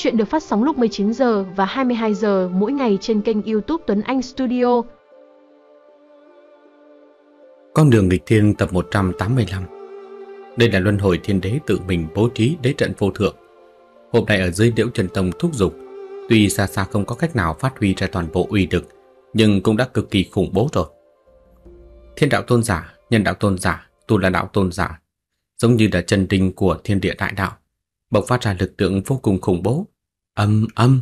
Chuyện được phát sóng lúc 19 giờ và 22 giờ mỗi ngày trên kênh YouTube Tuấn Anh Studio. Con đường nghịch thiên tập 185. Đây là luân hồi thiên đế tự mình bố trí đế trận vô thượng. Hôm nay ở dưới Liễu Trần Tông thúc dục, tuy xa xa không có cách nào phát huy ra toàn bộ uy lực, nhưng cũng đã cực kỳ khủng bố rồi. Thiên đạo tôn giả, nhân đạo tôn giả, tu là đạo tôn giả, giống như là chân đinh của thiên địa đại đạo bộc phát ra lực lượng vô cùng khủng bố. Âm âm.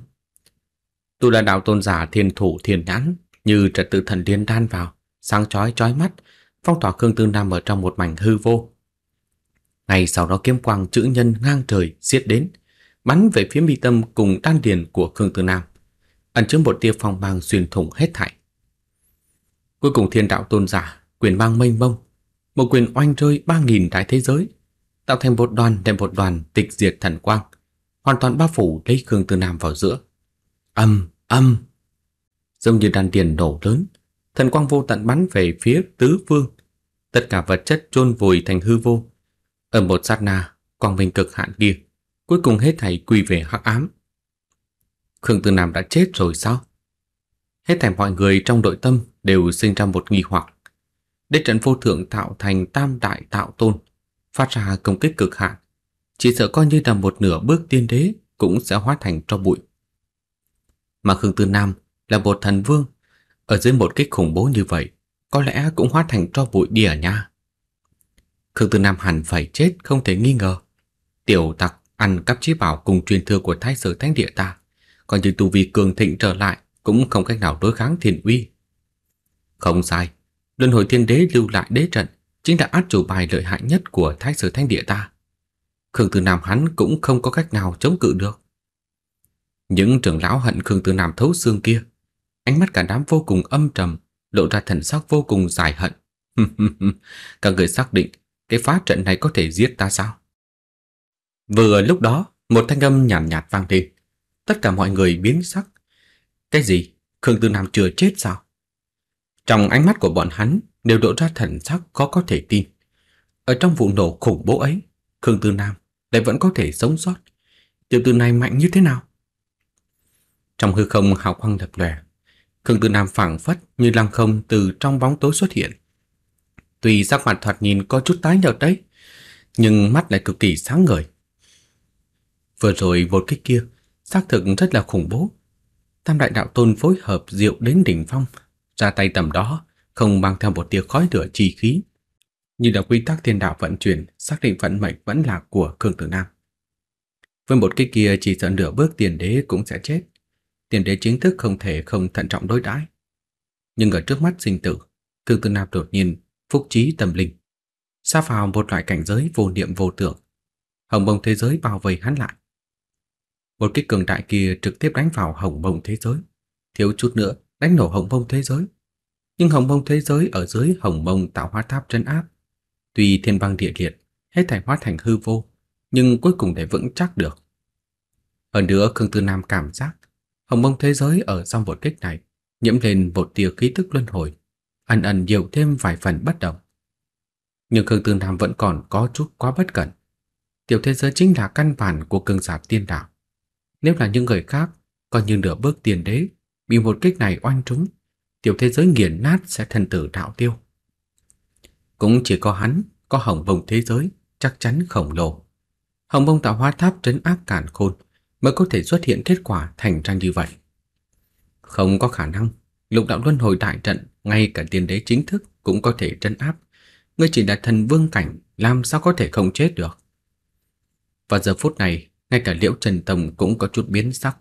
Tu La đạo tôn giả thiên thủ thiên nhãn như trật tự thần liên đan vào, sáng chói chói mắt, phong tỏa Khương Tư Nam ở trong một mảnh hư vô. Ngay sau đó kiếm quang chữ nhân ngang trời xiết đến, bắn về phía mi tâm cùng đan điền của Khương Tư Nam, ẩn chứa một tia phong mang xuyên thủng hết thảy. Cuối cùng thiên đạo tôn giả, quyền mang mênh mông, một quyền oanh rơi ba nghìn đại thế giới, tạo thành một đoàn đem một đoàn tịch diệt thần quang, hoàn toàn bao phủ lấy Khương Tư Nam vào giữa. Âm, âm. Giống như đàn tiền nổ lớn, thần quang vô tận bắn về phía tứ phương, tất cả vật chất chôn vùi thành hư vô. Ở một sát na, quang minh cực hạn kia, cuối cùng hết thảy quy về hắc ám. Khương Tư Nam đã chết rồi sao? Hết thảy mọi người trong đội tâm đều sinh ra một nghi hoặc. Đế trận vô thượng tạo thành tam đại tạo tôn, phát ra công kích cực hạn, chỉ sợ coi như là một nửa bước tiên đế cũng sẽ hóa thành tro bụi. Mà Khương Tư Nam là một thần vương, ở dưới một kích khủng bố như vậy, có lẽ cũng hóa thành tro bụi đi ở à nha. Khương Tư Nam hẳn phải chết không thể nghi ngờ. Tiểu tặc ăn cắp chí bảo cùng truyền thừa của Thái Sở Thánh Địa ta, còn như tu vi cường thịnh trở lại cũng không cách nào đối kháng thiên uy. Không sai, Luân hồi thiên đế lưu lại đế trận chính là át chủ bài lợi hại nhất của Thái sư Thánh Địa ta. Khương Tử Nam hắn cũng không có cách nào chống cự được. Những trưởng lão hận Khương Tử Nam thấu xương kia, ánh mắt cả đám vô cùng âm trầm, lộ ra thần sắc vô cùng dài hận. Các người xác định cái phá trận này có thể giết ta sao? Vừa lúc đó, một thanh âm nhàn nhạt, nhạt vang lên. Tất cả mọi người biến sắc. Cái gì? Khương Tư Nam chưa chết sao? Trong ánh mắt của bọn hắn đều lộ ra thần sắc khó có thể tin. Ở trong vụ nổ khủng bố ấy, Khương Tư Nam lại vẫn có thể sống sót. Tiểu tử này mạnh như thế nào? Trong hư không hào quang lập lòe, Khương Tư Nam phảng phất như lăng không từ trong bóng tối xuất hiện. Tuy sắc mặt thoạt nhìn có chút tái nhợt đấy, nhưng mắt lại cực kỳ sáng ngời. Vừa rồi một kích kia, xác thực rất là khủng bố. Tam đại đạo tôn phối hợp diệu đến đỉnh phong, ra tay tầm đó, không mang theo một tia khói lửa chi khí. Như là quy tắc thiên đạo vận chuyển, xác định vận mệnh vẫn là của Khương Tử Nam. Với một cái kia chỉ sợ nửa bước tiền đế cũng sẽ chết. Tiền đế chính thức không thể không thận trọng đối đãi. Nhưng ở trước mắt sinh tử, Khương Tử Nam đột nhiên phúc trí tâm linh, sa vào một loại cảnh giới vô niệm vô tưởng. Hồng bông thế giới bao vây hắn lại. Một kích cường đại kia trực tiếp đánh vào hồng bông thế giới, thiếu chút nữa đánh nổ hồng bông thế giới nhưng hồng mông thế giới ở dưới hồng mông tạo hóa tháp trấn áp, tuy thiên băng địa liệt, hết thảy hóa thành hư vô, nhưng cuối cùng để vững chắc được. Hơn nữa Khương Tư Nam cảm giác hồng mông thế giới ở trong một kích này nhiễm lên một tia khí tức luân hồi, ẩn ẩn nhiều thêm vài phần bất động Nhưng Khương Tư Nam vẫn còn có chút quá bất cẩn. Tiểu thế giới chính là căn bản của cường giả tiên đạo. Nếu là những người khác, còn như nửa bước tiền đế, bị một kích này oanh trúng, tiểu thế giới nghiền nát sẽ thân tử đạo tiêu. Cũng chỉ có hắn có hồng bông thế giới chắc chắn khổng lồ. Hồng bông tạo hóa tháp trấn áp cản khôn mới có thể xuất hiện kết quả thành ra như vậy. Không có khả năng, lục đạo luân hồi đại trận ngay cả tiên đế chính thức cũng có thể trấn áp. Ngươi chỉ là thần vương cảnh, làm sao có thể không chết được? Và giờ phút này, ngay cả Liễu Trần Tông cũng có chút biến sắc.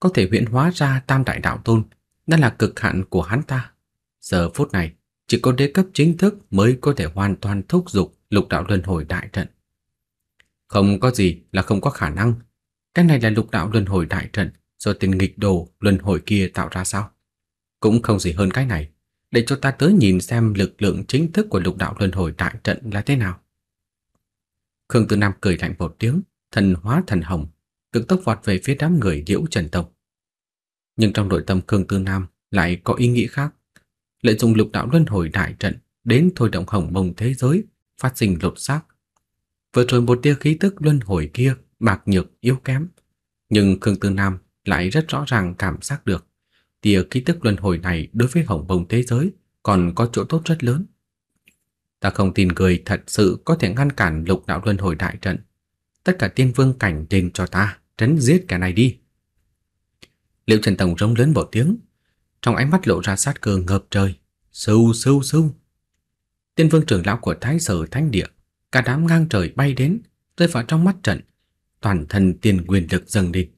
Có thể huyễn hóa ra tam đại đạo tôn đó là cực hạn của hắn ta. Giờ phút này, chỉ có đế cấp chính thức mới có thể hoàn toàn thúc giục lục đạo luân hồi đại trận. Không có gì là không có khả năng. Cái này là lục đạo luân hồi đại trận do tình nghịch đồ luân hồi kia tạo ra sao? Cũng không gì hơn cái này, để cho ta tới nhìn xem lực lượng chính thức của lục đạo luân hồi đại trận là thế nào. Khương Tư Nam cười lạnh một tiếng, thần hóa thần hồng, cực tốc vọt về phía đám người diễu Trần tộc nhưng trong nội tâm Khương Tư Nam lại có ý nghĩ khác, lợi dụng lục đạo luân hồi đại trận đến thôi động hồng mông thế giới phát sinh lục xác. Vừa rồi một tia khí tức luân hồi kia bạc nhược yếu kém, nhưng Khương Tư Nam lại rất rõ ràng cảm giác được tia khí tức luân hồi này đối với hồng mông thế giới còn có chỗ tốt rất lớn. Ta không tin người thật sự có thể ngăn cản lục đạo luân hồi đại trận. Tất cả tiên vương cảnh đền cho ta, trấn giết cái này đi liệu Trần tổng rống lớn một tiếng, trong ánh mắt lộ ra sát cơ ngập trời. Sưu sưu sưu. Tiên vương trưởng lão của Thái Sở Thánh Địa, cả đám ngang trời bay đến, rơi vào trong mắt trận, toàn thân tiền nguyên lực dâng lên,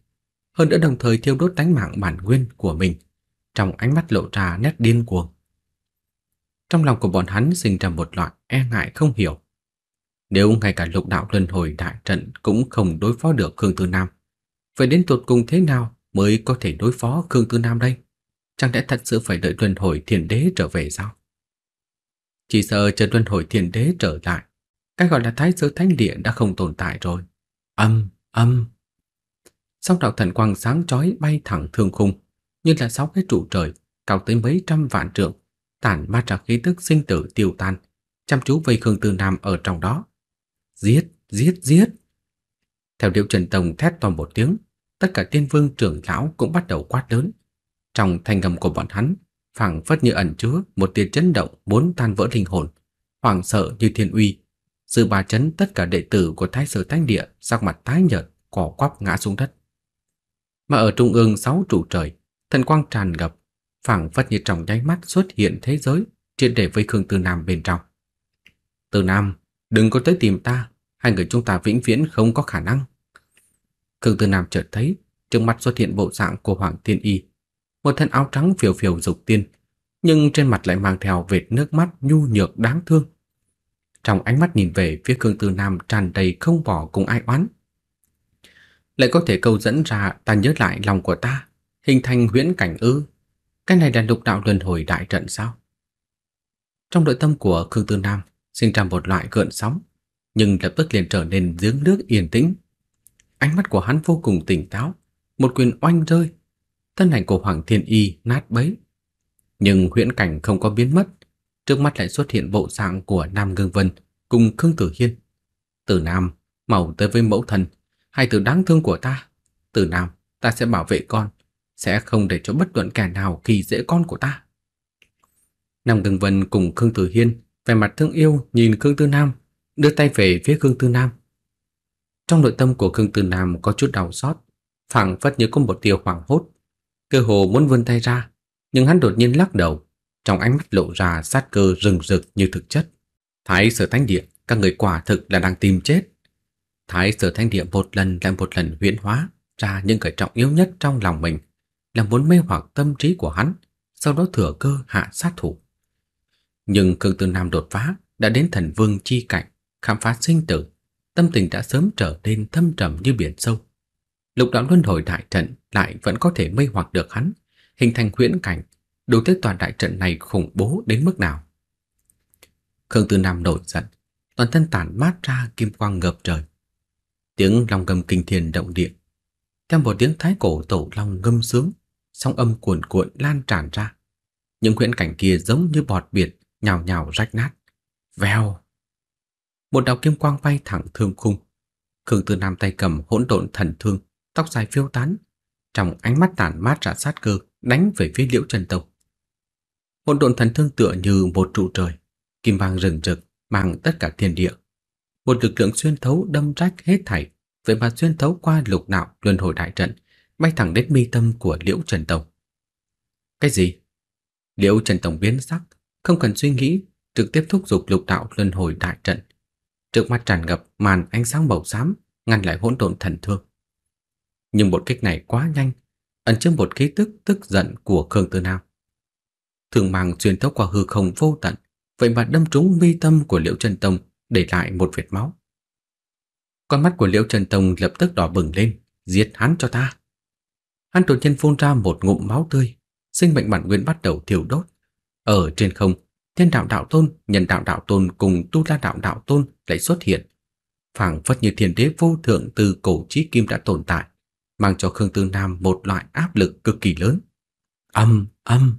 hơn nữa đồng thời thiêu đốt tánh mạng bản nguyên của mình, trong ánh mắt lộ ra nét điên cuồng. Trong lòng của bọn hắn sinh ra một loại e ngại không hiểu. Nếu ngay cả lục đạo luân hồi đại trận cũng không đối phó được Khương Tư Nam, vậy đến tột cùng thế nào mới có thể đối phó Khương Tư Nam đây? Chẳng lẽ thật sự phải đợi Luân Hồi Thiên Đế trở về sao? Chỉ sợ chờ Luân Hồi Thiên Đế trở lại, cái gọi là Thái sư Thánh Địa đã không tồn tại rồi. Âm, âm. Song đạo thần quang sáng chói bay thẳng thương khung, như là sáu cái trụ trời cao tới mấy trăm vạn trượng, tản mát ra khí tức sinh tử tiêu tan, chăm chú vây Khương Tư Nam ở trong đó. Giết, giết, giết. Theo điệu Trần Tông thét to một tiếng, tất cả tiên vương trưởng lão cũng bắt đầu quát lớn. Trong thanh âm của bọn hắn, phảng phất như ẩn chứa một tia chấn động muốn tan vỡ linh hồn, hoảng sợ như thiên uy. sự bà chấn tất cả đệ tử của Thái Sở Thánh Địa sắc mặt tái nhợt, cỏ quắp ngã xuống đất. Mà ở trung ương sáu trụ trời, thần quang tràn ngập, phảng phất như trong nháy mắt xuất hiện thế giới triệt để với khương Từ Nam bên trong. Từ Nam, đừng có tới tìm ta, hai người chúng ta vĩnh viễn không có khả năng. Khương Tư Nam chợt thấy trước mặt xuất hiện bộ dạng của Hoàng Thiên Y, một thân áo trắng phiêu phiêu dục tiên, nhưng trên mặt lại mang theo vệt nước mắt nhu nhược đáng thương. Trong ánh mắt nhìn về phía Khương Tư Nam tràn đầy không bỏ cùng ai oán. Lại có thể câu dẫn ra ta nhớ lại lòng của ta, hình thành huyễn cảnh ư? Cái này là lục đạo luân hồi đại trận sao? Trong nội tâm của Khương Tư Nam sinh ra một loại gợn sóng, nhưng lập tức liền trở nên giếng nước yên tĩnh, Ánh mắt của hắn vô cùng tỉnh táo, một quyền oanh rơi, thân ảnh của Hoàng Thiên Y nát bấy. Nhưng huyễn cảnh không có biến mất, trước mắt lại xuất hiện bộ dạng của Nam Ngưng Vân cùng Khương Tử Hiên. Từ Nam, mau tới với mẫu thần, hai từ đáng thương của ta. Từ Nam, ta sẽ bảo vệ con, sẽ không để cho bất luận kẻ nào khi dễ con của ta. Nam Ngưng Vân cùng Khương Tử Hiên vẻ mặt thương yêu nhìn Khương Tư Nam, đưa tay về phía Khương Tư Nam. Trong nội tâm của Khương từ Nam có chút đau xót, phảng phất như có một tia hoảng hốt, cơ hồ muốn vươn tay ra, nhưng hắn đột nhiên lắc đầu, trong ánh mắt lộ ra sát cơ rừng rực như thực chất. Thái Sở Thánh Địa, các người quả thực là đang tìm chết. Thái Sở Thánh Địa một lần lại một lần huyễn hóa ra những cái trọng yếu nhất trong lòng mình, làm muốn mê hoặc tâm trí của hắn, sau đó thừa cơ hạ sát thủ. Nhưng Khương từ Nam đột phá đã đến thần vương chi cảnh, khám phá sinh tử, tâm tình đã sớm trở nên thâm trầm như biển sâu. Lục đạo luân hồi đại trận lại vẫn có thể mê hoặc được hắn, hình thành huyễn cảnh, đối với toàn đại trận này khủng bố đến mức nào. Khương Tư Nam nổi giận, toàn thân tản mát ra kim quang ngập trời. Tiếng long gầm kinh thiên động địa, theo một tiếng thái cổ tổ long ngâm sướng, sóng âm cuồn cuộn lan tràn ra. Những huyễn cảnh kia giống như bọt biển nhào nhào rách nát. Vèo một đạo kim quang bay thẳng thương khung. Khương Tư Nam tay cầm hỗn độn thần thương, tóc dài phiêu tán, trong ánh mắt tản mát ra sát cơ, đánh về phía Liễu Trần Tông. Hỗn độn thần thương tựa như một trụ trời, kim vàng rừng rực, mang tất cả thiên địa. Một lực lượng xuyên thấu đâm rách hết thảy, vậy mà xuyên thấu qua lục đạo luân hồi đại trận, bay thẳng đến mi tâm của Liễu Trần Tông. Cái gì? Liễu Trần Tông biến sắc, không cần suy nghĩ, trực tiếp thúc giục lục đạo luân hồi đại trận trước mắt tràn ngập màn ánh sáng màu xám, ngăn lại hỗn độn thần thương. Nhưng một kích này quá nhanh, ẩn chứa một khí tức tức giận của Khương Tư Nam. Thường mang xuyên thấu qua hư không vô tận, vậy mà đâm trúng mi tâm của Liễu Trần Tông để lại một vệt máu. Con mắt của Liễu Trần Tông lập tức đỏ bừng lên, giết hắn cho ta. Hắn đột nhiên phun ra một ngụm máu tươi, sinh mệnh bản nguyên bắt đầu thiêu đốt. Ở trên không, Thiên đạo đạo tôn, nhân đạo đạo tôn cùng tu la đạo đạo tôn lại xuất hiện. Phảng phất như thiên đế vô thượng từ cổ chí kim đã tồn tại, mang cho Khương Tư Nam một loại áp lực cực kỳ lớn. Âm, âm.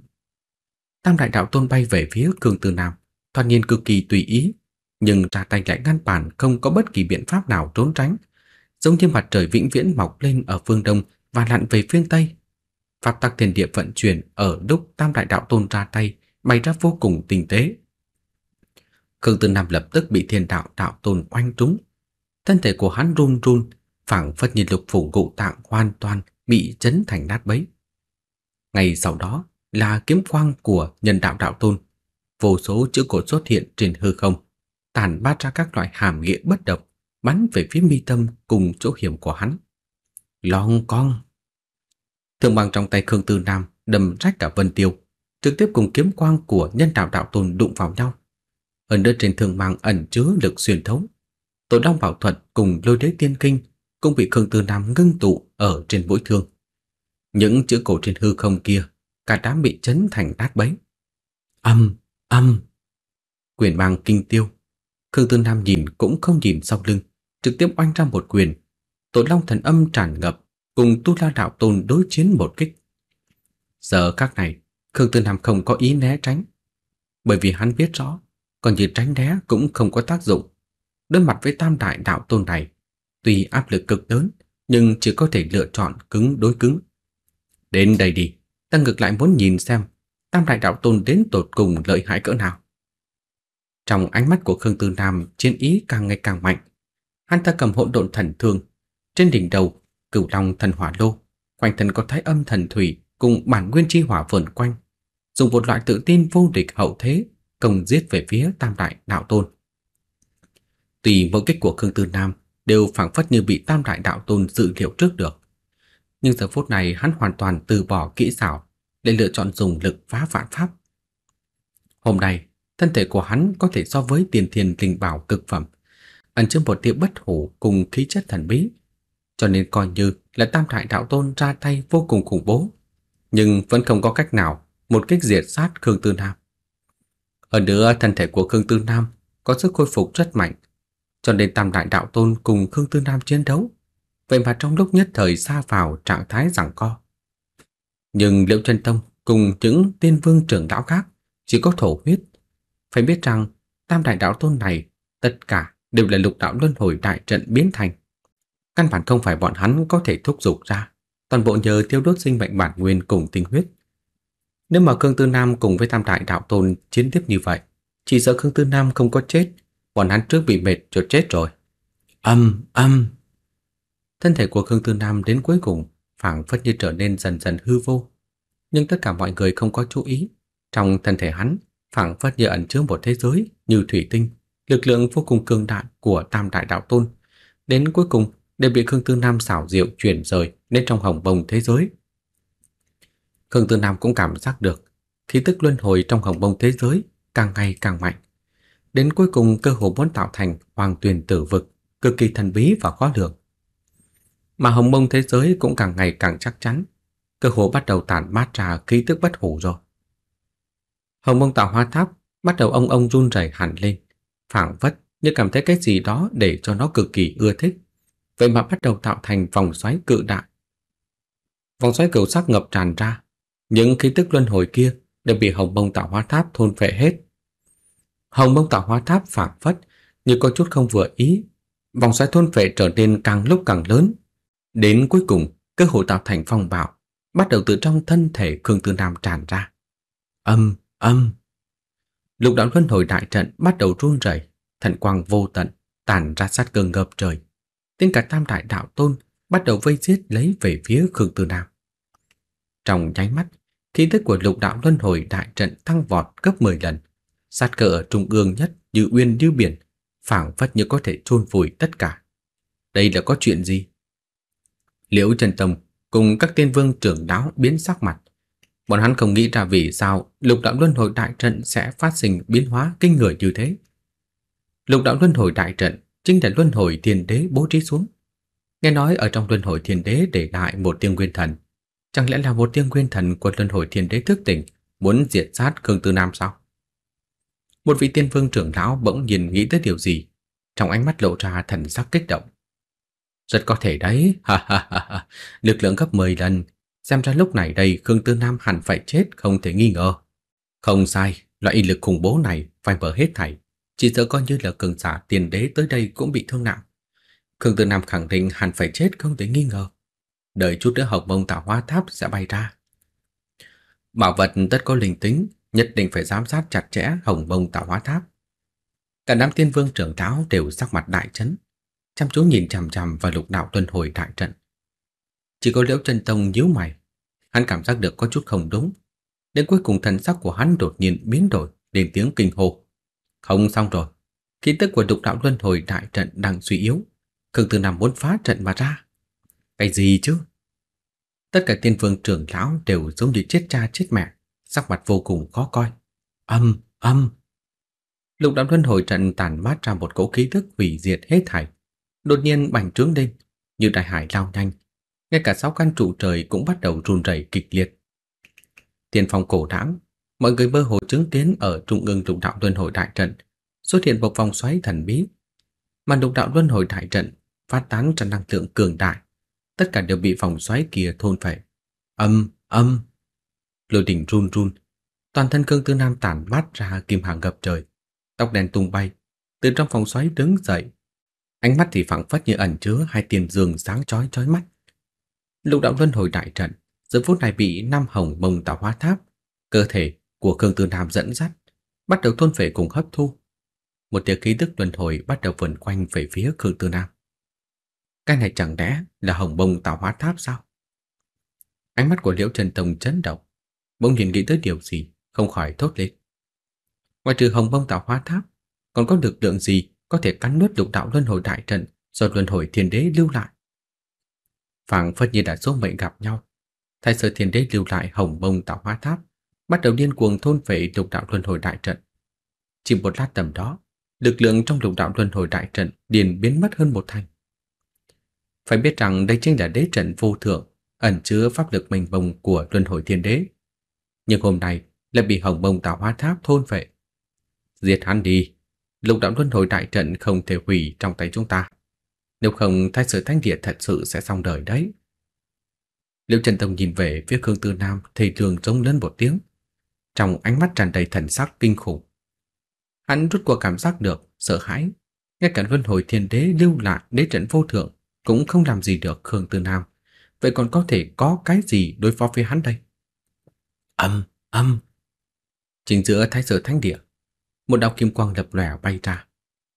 Tam đại đạo tôn bay về phía Khương Tư Nam, thoạt nhìn cực kỳ tùy ý, nhưng ra tay lại ngăn bản không có bất kỳ biện pháp nào trốn tránh, giống như mặt trời vĩnh viễn mọc lên ở phương đông và lặn về phương tây. Pháp tắc thiên địa vận chuyển ở lúc Tam đại đạo tôn ra tay bày ra vô cùng tinh tế. Khương Tư Nam lập tức bị thiên đạo đạo tôn oanh trúng, thân thể của hắn run run, phảng phất như lục phủ ngũ tạng hoàn toàn bị chấn thành nát bấy. Ngày sau đó là kiếm quang của nhân đạo đạo tôn, vô số chữ cổ xuất hiện trên hư không, tản bát ra các loại hàm nghĩa bất động, bắn về phía mi tâm cùng chỗ hiểm của hắn. Long con Thương bằng trong tay Khương Tư Nam đâm rách cả Vân Tiêu, trực tiếp cùng kiếm quang của nhân đạo đạo tôn đụng vào nhau. Hơn nữa trên thương mang ẩn chứa lực xuyên thấu. Tổ Long Bảo Thuật cùng lôi đế tiên kinh cũng bị Khương Tư Nam ngưng tụ ở trên mũi thương. Những chữ cổ trên hư không kia, cả đám bị chấn thành đát bấy. Âm, âm. Quyền mang kinh tiêu. Khương Tư Nam nhìn cũng không nhìn sau lưng, trực tiếp oanh ra một quyền. Tổ Long thần âm tràn ngập, cùng Tu La đạo tôn đối chiến một kích. Giờ các này, Khương Tư Nam không có ý né tránh, bởi vì hắn biết rõ, còn gì tránh né cũng không có tác dụng. Đối mặt với tam đại đạo tôn này, tuy áp lực cực lớn, nhưng chỉ có thể lựa chọn cứng đối cứng. Đến đây đi, ta ngược lại muốn nhìn xem tam đại đạo tôn đến tột cùng lợi hại cỡ nào. Trong ánh mắt của Khương Tư Nam chiến ý càng ngày càng mạnh. Hắn ta cầm hỗn độn thần thương, trên đỉnh đầu cửu long thần hỏa lô, quanh thân có thái âm thần thủy cùng bản nguyên chi hỏa vần quanh dùng một loại tự tin vô địch hậu thế công giết về phía Tam Đại Đạo Tôn. Tùy mỗi kích của Khương Tư Nam đều phản phất như bị Tam Đại Đạo Tôn dự liệu trước được. Nhưng giờ phút này hắn hoàn toàn từ bỏ kỹ xảo để lựa chọn dùng lực phá vạn pháp. Hôm nay, thân thể của hắn có thể so với tiền thiền linh bảo cực phẩm, ẩn chứa một tiệm bất hủ cùng khí chất thần bí, cho nên coi như là Tam Đại Đạo Tôn ra tay vô cùng khủng bố, nhưng vẫn không có cách nào một kích diệt sát Khương Tư Nam. Hơn nữa thân thể của Khương Tư Nam có sức khôi phục rất mạnh, cho nên Tam Đại Đạo Tôn cùng Khương Tư Nam chiến đấu, vậy mà trong lúc nhất thời xa vào trạng thái giằng co. Nhưng Liễu Chân Tông cùng những tiên vương trưởng đạo khác chỉ có thổ huyết. Phải biết rằng Tam Đại Đạo Tôn này tất cả đều là lục đạo luân hồi đại trận biến thành. Căn bản không phải bọn hắn có thể thúc giục ra, toàn bộ nhờ tiêu đốt sinh mệnh bản nguyên cùng tinh huyết nếu mà Khương Tư Nam cùng với Tam Đại Đạo Tôn chiến tiếp như vậy, chỉ sợ Khương Tư Nam không có chết, bọn hắn trước bị mệt cho chết rồi. Âm, âm. Thân thể của Khương Tư Nam đến cuối cùng phảng phất như trở nên dần dần hư vô. Nhưng tất cả mọi người không có chú ý, trong thân thể hắn phảng phất như ẩn chứa một thế giới như thủy tinh, lực lượng vô cùng cường đại của Tam Đại Đạo Tôn, đến cuối cùng đều bị Khương Tư Nam xảo diệu chuyển rời đến trong hồng bồng thế giới Khương Tư Nam cũng cảm giác được khí tức luân hồi trong hồng bông thế giới càng ngày càng mạnh. Đến cuối cùng cơ hồ muốn tạo thành hoàng tuyển tử vực, cực kỳ thần bí và khó lường. Mà hồng bông thế giới cũng càng ngày càng chắc chắn, cơ hồ bắt đầu tản mát trà khí tức bất hủ rồi. Hồng bông tạo hóa tháp bắt đầu ông ông run rẩy hẳn lên, phảng phất như cảm thấy cái gì đó để cho nó cực kỳ ưa thích. Vậy mà bắt đầu tạo thành vòng xoáy cự đại. Vòng xoáy cửu sắc ngập tràn ra, những khí tức luân hồi kia đều bị hồng bông tạo hóa tháp thôn phệ hết. Hồng bông tạo hóa tháp phản phất như có chút không vừa ý, vòng xoáy thôn phệ trở nên càng lúc càng lớn. Đến cuối cùng, cơ hội tạo thành phong bạo, bắt đầu từ trong thân thể Khương Tư Nam tràn ra. Âm, âm. Lục đạo luân hồi đại trận bắt đầu run rẩy, thần quang vô tận, tàn ra sát cơ ngập trời. Tên cả tam đại đạo tôn bắt đầu vây giết lấy về phía Khương Tư Nam. Trong nháy mắt, khí tức của lục đạo luân hồi đại trận tăng vọt gấp 10 lần, sát cỡ ở trung ương nhất như uyên như biển, phảng phất như có thể chôn vùi tất cả. Đây là có chuyện gì? Liễu Trần Tâm cùng các tiên vương trưởng đáo biến sắc mặt. Bọn hắn không nghĩ ra vì sao lục đạo luân hồi đại trận sẽ phát sinh biến hóa kinh người như thế. Lục đạo luân hồi đại trận chính là luân hồi thiên đế bố trí xuống. Nghe nói ở trong luân hồi thiên đế để lại một tiên nguyên thần, Chẳng lẽ là một tiên nguyên thần của luân hồi thiên đế thức tỉnh muốn diệt sát Khương Tư Nam sao? Một vị tiên vương trưởng lão bỗng nhìn nghĩ tới điều gì, trong ánh mắt lộ ra thần sắc kích động. Rất có thể đấy, ha ha ha lực lượng gấp 10 lần, xem ra lúc này đây Khương Tư Nam hẳn phải chết không thể nghi ngờ. Không sai, loại y lực khủng bố này phải mở hết thảy, chỉ sợ coi như là cường giả tiền đế tới đây cũng bị thương nặng. Khương Tư Nam khẳng định hẳn phải chết không thể nghi ngờ đợi chút nữa hồng mông tạo hóa tháp sẽ bay ra. Bảo vật tất có linh tính, nhất định phải giám sát chặt chẽ hồng mông tạo hóa tháp. Cả đám tiên vương trưởng tháo đều sắc mặt đại chấn, chăm chú nhìn chằm chằm vào lục đạo tuần hồi đại trận. Chỉ có Liễu chân Tông nhíu mày, hắn cảm giác được có chút không đúng. Đến cuối cùng thần sắc của hắn đột nhiên biến đổi, lên tiếng kinh hô. Không xong rồi, khí tức của lục đạo luân hồi đại trận đang suy yếu, cường Tư Nam muốn phá trận mà ra. Cái gì chứ? Tất cả tiên phương trưởng lão đều giống như chết cha chết mẹ, sắc mặt vô cùng khó coi. Âm, âm. Lục đám luân hồi trận tàn mát ra một cỗ khí thức hủy diệt hết thảy. Đột nhiên bành trướng lên, như đại hải lao nhanh. Ngay cả sáu căn trụ trời cũng bắt đầu run rẩy kịch liệt. Tiên phong cổ đãng, mọi người mơ hồ chứng kiến ở trung ương lục đạo luân hồi đại trận xuất hiện một vòng xoáy thần bí. Màn lục đạo luân hồi đại trận phát tán trần năng lượng cường đại, tất cả đều bị vòng xoáy kia thôn phệ. Âm, âm. Lôi đỉnh run run, toàn thân cương Tư Nam tản mát ra kim hàng ngập trời, tóc đen tung bay, từ trong vòng xoáy đứng dậy. Ánh mắt thì phảng phất như ẩn chứa hai tiền dương sáng chói chói mắt. Lục đạo vân hồi đại trận, giờ phút này bị năm hồng mông tạo hóa tháp, cơ thể của cương Tư Nam dẫn dắt, bắt đầu thôn phệ cùng hấp thu. Một tia khí tức luân hồi bắt đầu vần quanh về phía cương Tư Nam. Cái này chẳng lẽ là hồng bông tạo hóa tháp sao? Ánh mắt của Liễu Trần Tông chấn động, bỗng nhìn nghĩ tới điều gì, không khỏi thốt lên. Ngoài trừ hồng bông tạo hóa tháp, còn có lực lượng gì có thể cắn nuốt lục đạo luân hồi đại trận do luân hồi thiên đế lưu lại? Phảng phất như đã số mệnh gặp nhau, thay sở Thiên Đế lưu lại hồng bông tạo hóa tháp, bắt đầu điên cuồng thôn phệ lục đạo luân hồi đại trận. Chỉ một lát tầm đó, lực lượng trong lục đạo luân hồi đại trận điền biến mất hơn một thành. Phải biết rằng đây chính là đế trận vô thượng, ẩn chứa pháp lực mênh mông của Luân Hồi Thiên Đế. Nhưng hôm nay lại bị Hồng Bông Tạo Hóa Tháp thôn vệ diệt hắn đi, lục đạo luân hồi đại trận không thể hủy trong tay chúng ta. Nếu không thay sự thanh địa thật sự sẽ xong đời đấy. Liễu Trần Tông nhìn về phía Khương Tư Nam thì thường giống lớn một tiếng. Trong ánh mắt tràn đầy thần sắc kinh khủng. Hắn rút cuộc cảm giác được, sợ hãi. Ngay cả luân hồi thiên đế lưu lại đế trận vô thượng cũng không làm gì được Khương Tư Nam, vậy còn có thể có cái gì đối phó với hắn đây? Âm, âm. Chính giữa thái sở thánh địa, một đạo kim quang lập lòe bay ra,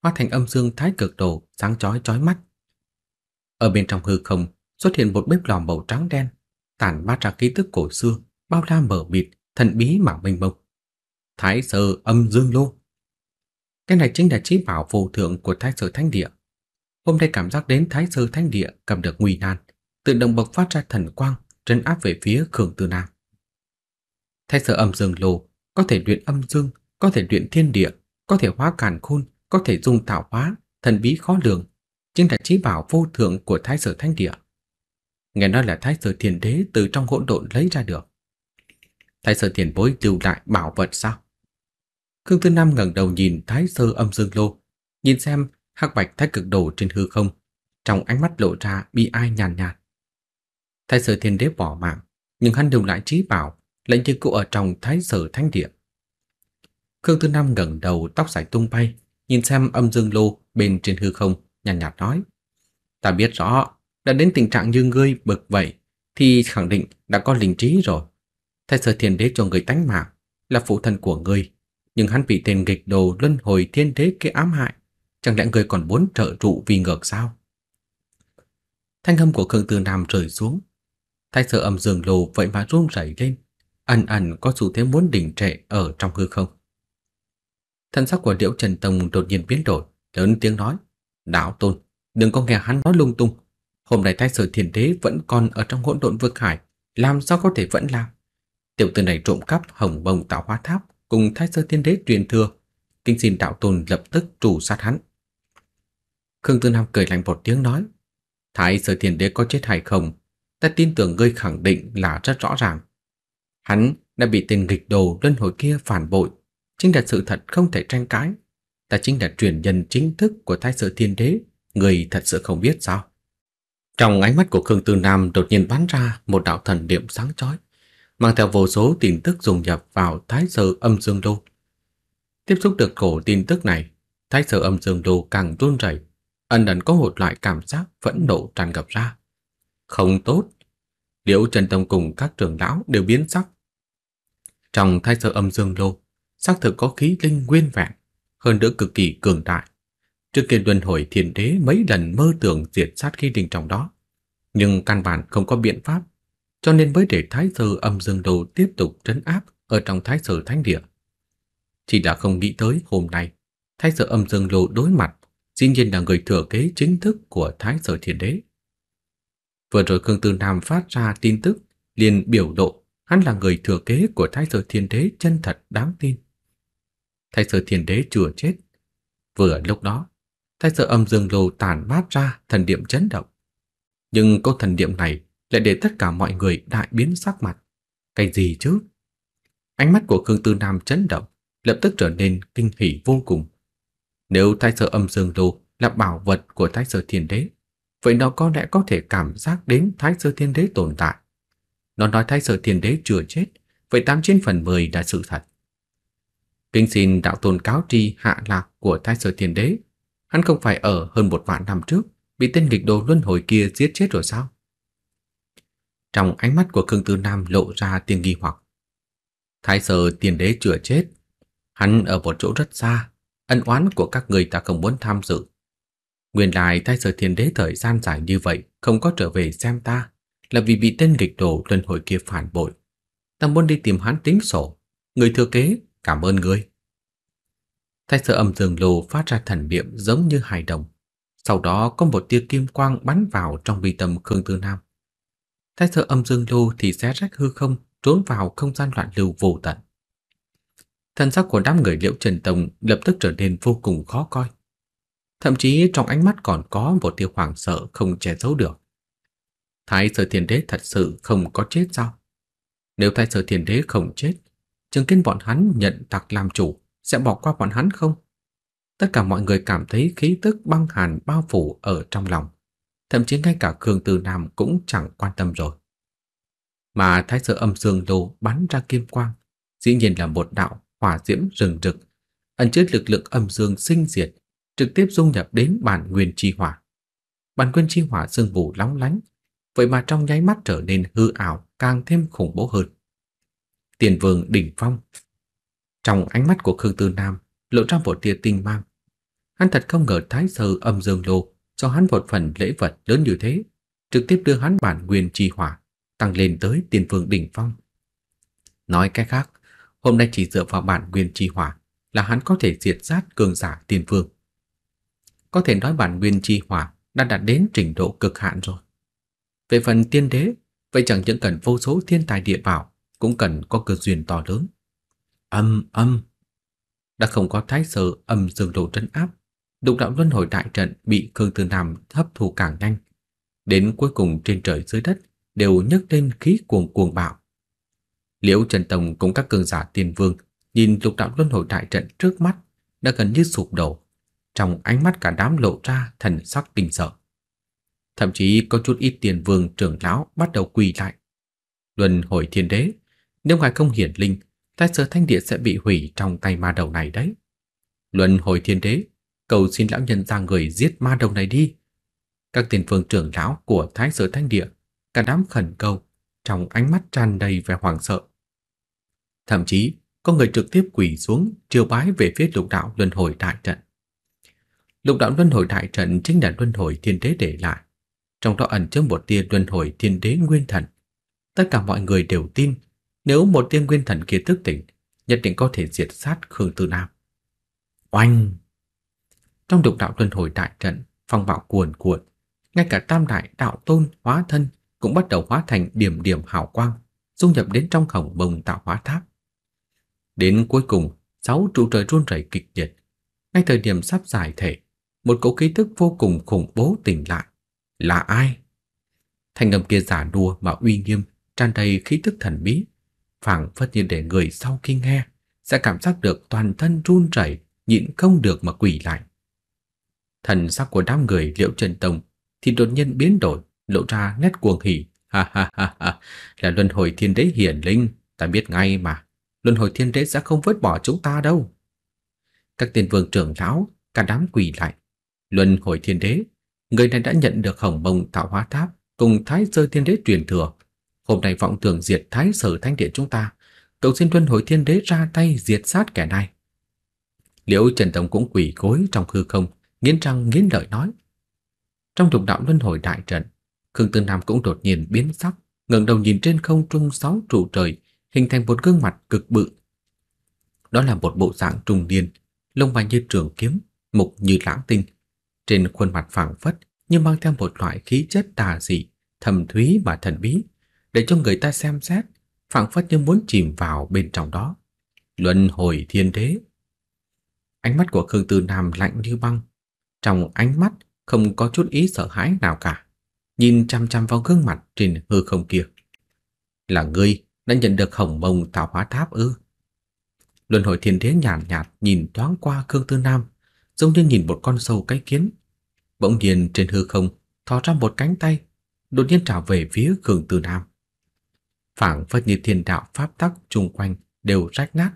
hóa thành âm dương thái cực đồ sáng chói chói mắt. Ở bên trong hư không xuất hiện một bếp lò màu trắng đen, tản mát ra ký tức cổ xưa, bao la mở mịt, thần bí mà mênh mông. Thái sở âm dương lô. Cái này chính là trí bảo vô thượng của Thái sở thánh địa hôm nay cảm giác đến Thái Sư Thánh Địa cầm được nguy nan, tự động bộc phát ra thần quang, trấn áp về phía Khương Tư Nam. Thái Sư Âm Dương Lô có thể luyện âm dương, có thể luyện thiên địa, có thể hóa càn khôn, có thể dung tạo hóa, thần bí khó lường, chính là trí bảo vô thượng của Thái Sư Thánh Địa. Nghe nói là Thái Sư Thiên Đế từ trong hỗn độn lấy ra được. Thái Sư Thiên Bối lưu lại bảo vật sao? Khương Tư Nam ngẩng đầu nhìn Thái Sư Âm Dương Lô, nhìn xem hắc bạch thái cực đồ trên hư không, trong ánh mắt lộ ra bi ai nhàn nhạt, Thái sở thiên đế bỏ mạng, nhưng hắn đều lại trí bảo, lệnh như cụ ở trong thái sở thánh địa. Khương Tư Nam ngẩng đầu tóc dài tung bay, nhìn xem âm dương lô bên trên hư không, nhàn nhạt, nhạt nói. Ta biết rõ, đã đến tình trạng như ngươi bực vậy, thì khẳng định đã có linh trí rồi. Thái sở thiên đế cho người tánh mạng, là phụ thân của ngươi, nhưng hắn bị tên nghịch đồ luân hồi thiên đế kia ám hại, chẳng lẽ người còn muốn trợ trụ vì ngược sao? Thanh âm của Khương Tư Nam rơi xuống, Thái Sở Âm dường lồ vậy mà rung rẩy lên, ẩn ẩn có xu thế muốn đình trệ ở trong hư không. Thân sắc của điệu Trần Tông đột nhiên biến đổi, lớn tiếng nói: "Đạo tôn, đừng có nghe hắn nói lung tung, hôm nay Thái Sở Thiên Đế vẫn còn ở trong hỗn độn vực hải, làm sao có thể vẫn làm? Tiểu tử này trộm cắp hồng bồng tạo hóa tháp cùng Thái Sơ Thiên Đế truyền thừa, kinh xin đạo tôn lập tức trù sát hắn." Khương Tư Nam cười lạnh một tiếng nói, Thái Sở Thiên Đế có chết hay không, ta tin tưởng ngươi khẳng định là rất rõ ràng. Hắn đã bị tên nghịch đồ luân hồi kia phản bội, chính là sự thật không thể tranh cãi. Ta chính là truyền nhân chính thức của Thái Sở Thiên Đế, người thật sự không biết sao? Trong ánh mắt của Khương Tư Nam đột nhiên bắn ra một đạo thần niệm sáng chói, mang theo vô số tin tức dùng nhập vào Thái Sở Âm Dương Đô. Tiếp xúc được cổ tin tức này, Thái Sở Âm Dương Đô càng run rẩy, ẩn ẩn có một loại cảm giác phẫn nộ tràn ngập ra. Không tốt. Liễu Trần Tông cùng các trưởng lão đều biến sắc. Trong thái sơ âm dương lô, xác thực có khí linh nguyên vẹn, hơn nữa cực kỳ cường đại. Trước kia luân hồi thiên đế mấy lần mơ tưởng diệt sát khí linh trong đó, nhưng căn bản không có biện pháp, cho nên mới để thái sơ âm dương lô tiếp tục trấn áp ở trong thái sơ thánh địa. Chỉ đã không nghĩ tới hôm nay, thái sơ âm dương lô đối mặt dĩ nhiên là người thừa kế chính thức của Thái Sở Thiên Đế. Vừa rồi Khương Tư Nam phát ra tin tức, liền biểu lộ hắn là người thừa kế của Thái Sở Thiên Đế chân thật đáng tin. Thái Sở Thiên Đế chưa chết. Vừa lúc đó, Thái Sở Âm Dương Lô tàn mát ra thần điểm chấn động. Nhưng câu thần điểm này lại để tất cả mọi người đại biến sắc mặt. Cái gì chứ? Ánh mắt của Khương Tư Nam chấn động, lập tức trở nên kinh hỉ vô cùng. Nếu thái sở âm dương đồ là bảo vật của thái sở thiên đế, vậy nó có lẽ có thể cảm giác đến thái sở thiên đế tồn tại. Nó nói thái sở thiên đế chưa chết, vậy trên phần 10 là sự thật. kinh xin đạo tôn cáo tri hạ lạc của thái sở thiên đế. Hắn không phải ở hơn một vạn năm trước, bị tên nghịch đồ luân hồi kia giết chết rồi sao? Trong ánh mắt của Khương Tư Nam lộ ra tiếng nghi hoặc. Thái sở thiên đế chưa chết, hắn ở một chỗ rất xa, ân oán của các người ta không muốn tham dự. Nguyên lại thay sở thiên đế thời gian dài như vậy không có trở về xem ta là vì bị tên nghịch đồ luân hồi kia phản bội. Ta muốn đi tìm hắn tính sổ. Người thừa kế, cảm ơn ngươi. Thay sở âm dương lù phát ra thần niệm giống như hài đồng. Sau đó có một tia kim quang bắn vào trong vi tâm Khương Tư Nam. Thái sở âm dương lù thì xé rách hư không, trốn vào không gian loạn lưu vô tận. Thân sắc của đám người Liễu Trần Tông lập tức trở nên vô cùng khó coi. Thậm chí trong ánh mắt còn có một tia hoảng sợ không che giấu được. Thái Sở thiền Đế thật sự không có chết sao? Nếu Thái Sở thiền Đế không chết, chứng kiến bọn hắn nhận tặc làm chủ sẽ bỏ qua bọn hắn không? Tất cả mọi người cảm thấy khí tức băng hàn bao phủ ở trong lòng. Thậm chí ngay cả Khương Từ Nam cũng chẳng quan tâm rồi. Mà Thái Sở Âm Dương Lô bắn ra kim quang, dĩ nhiên là một đạo hỏa diễm rừng rực, ẩn chứa lực lượng âm dương sinh diệt, trực tiếp dung nhập đến bản nguyên chi hỏa. Bản nguyên chi hỏa sương mù lóng lánh, vậy mà trong nháy mắt trở nên hư ảo càng thêm khủng bố hơn. Tiền vương đỉnh phong. Trong ánh mắt của Khương Tư Nam lộ ra một tia tinh mang. Hắn thật không ngờ Thái Sơ âm dương lô cho hắn một phần lễ vật lớn như thế, trực tiếp đưa hắn bản nguyên chi hỏa tăng lên tới tiền vương đỉnh phong. Nói cách khác, hôm nay chỉ dựa vào bản nguyên chi hỏa là hắn có thể diệt sát cường giả tiên phương. Có thể nói bản nguyên chi hỏa đã đạt đến trình độ cực hạn rồi. Về phần tiên đế, vậy chẳng những cần vô số thiên tài địa bảo, cũng cần có cơ duyên to lớn. Âm âm đã không có thái sở âm dương đồ trấn áp, đục đạo luân hồi đại trận bị Khương Tư Nam hấp thu càng nhanh, đến cuối cùng trên trời dưới đất đều nhấc lên khí cuồng cuồng bạo. Liễu Trần Tông cùng các cường giả tiên vương nhìn lục đạo luân hồi đại trận trước mắt đã gần như sụp đổ, trong ánh mắt cả đám lộ ra thần sắc kinh sợ. Thậm chí có chút ít tiền vương trưởng lão bắt đầu quỳ lại. Luân hồi thiên đế, nếu ngài không hiển linh, tai sở thanh địa sẽ bị hủy trong tay ma đầu này đấy. Luân hồi thiên đế, cầu xin lão nhân ra người giết ma đầu này đi. Các tiền vương trưởng lão của thái sở thanh địa, cả đám khẩn cầu trong ánh mắt tràn đầy vẻ hoảng sợ. Thậm chí, có người trực tiếp quỳ xuống triều bái về phía Lục Đạo Luân Hồi Đại Trận. Lục Đạo Luân Hồi Đại Trận chính là Luân Hồi Thiên Đế để lại, trong đó ẩn chứa một tia Luân Hồi Thiên Đế nguyên thần. Tất cả mọi người đều tin, nếu một tiên nguyên thần kia thức tỉnh, nhất định có thể diệt sát Khương Tư Nam. Oanh! Trong Lục Đạo Luân Hồi Đại Trận, phong bạo cuồn cuộn, ngay cả tam đại đạo tôn hóa thân cũng bắt đầu hóa thành điểm điểm hào quang, dung nhập đến trong khổng bồng tạo hóa tháp. Đến cuối cùng, sáu trụ trời run rẩy kịch liệt. Ngay thời điểm sắp giải thể, một cỗ khí tức vô cùng khủng bố tỉnh lại. Là ai? Thanh âm kia giả đùa mà uy nghiêm, tràn đầy khí tức thần bí, phảng phất như để người sau khi nghe sẽ cảm giác được toàn thân run rẩy, nhịn không được mà quỳ lại. Thần sắc của đám người Liễu Trần Tông thì đột nhiên biến đổi, lộ ra nét cuồng hỉ. Ha ha ha ha, là luân hồi thiên đế hiển linh, ta biết ngay mà. Luân hồi thiên đế sẽ không vứt bỏ chúng ta đâu. Các tiền vương trưởng lão, cả đám quỳ lại. Luân hồi thiên đế, người này đã nhận được hồng mông tạo hóa tháp cùng thái sơ thiên đế truyền thừa. Hôm nay vọng tưởng diệt thái sở thanh địa chúng ta. Cậu xin luân hồi thiên đế ra tay diệt sát kẻ này. Liễu Trần Tông cũng quỳ gối trong hư không, nghiến răng nghiến lợi nói. Trong trục đạo luân hồi đại trận, Khương Tư Nam cũng đột nhiên biến sắc, ngẩng đầu nhìn trên không trung sáu trụ trời, hình thành một gương mặt cực bự. Đó là một bộ dạng trùng niên, lông mày như trường kiếm, mục như lãng tinh, trên khuôn mặt phảng phất nhưng mang theo một loại khí chất tà dị, thầm thúy và thần bí, để cho người ta xem xét, phảng phất như muốn chìm vào bên trong đó. Luân hồi thiên đế. Ánh mắt của Khương Tư Nam lạnh như băng, trong ánh mắt không có chút ý sợ hãi nào cả nhìn chăm chăm vào gương mặt trên hư không kia. Là ngươi đã nhận được hồng mông tạo hóa tháp ư? Luân hồi thiên thế nhàn nhạt, nhạt nhìn thoáng qua Khương Tư Nam, giống như nhìn một con sâu cái kiến. Bỗng nhiên trên hư không thò ra một cánh tay, đột nhiên trả về phía Khương Tư Nam. Phảng phất như thiên đạo pháp tắc chung quanh đều rách nát.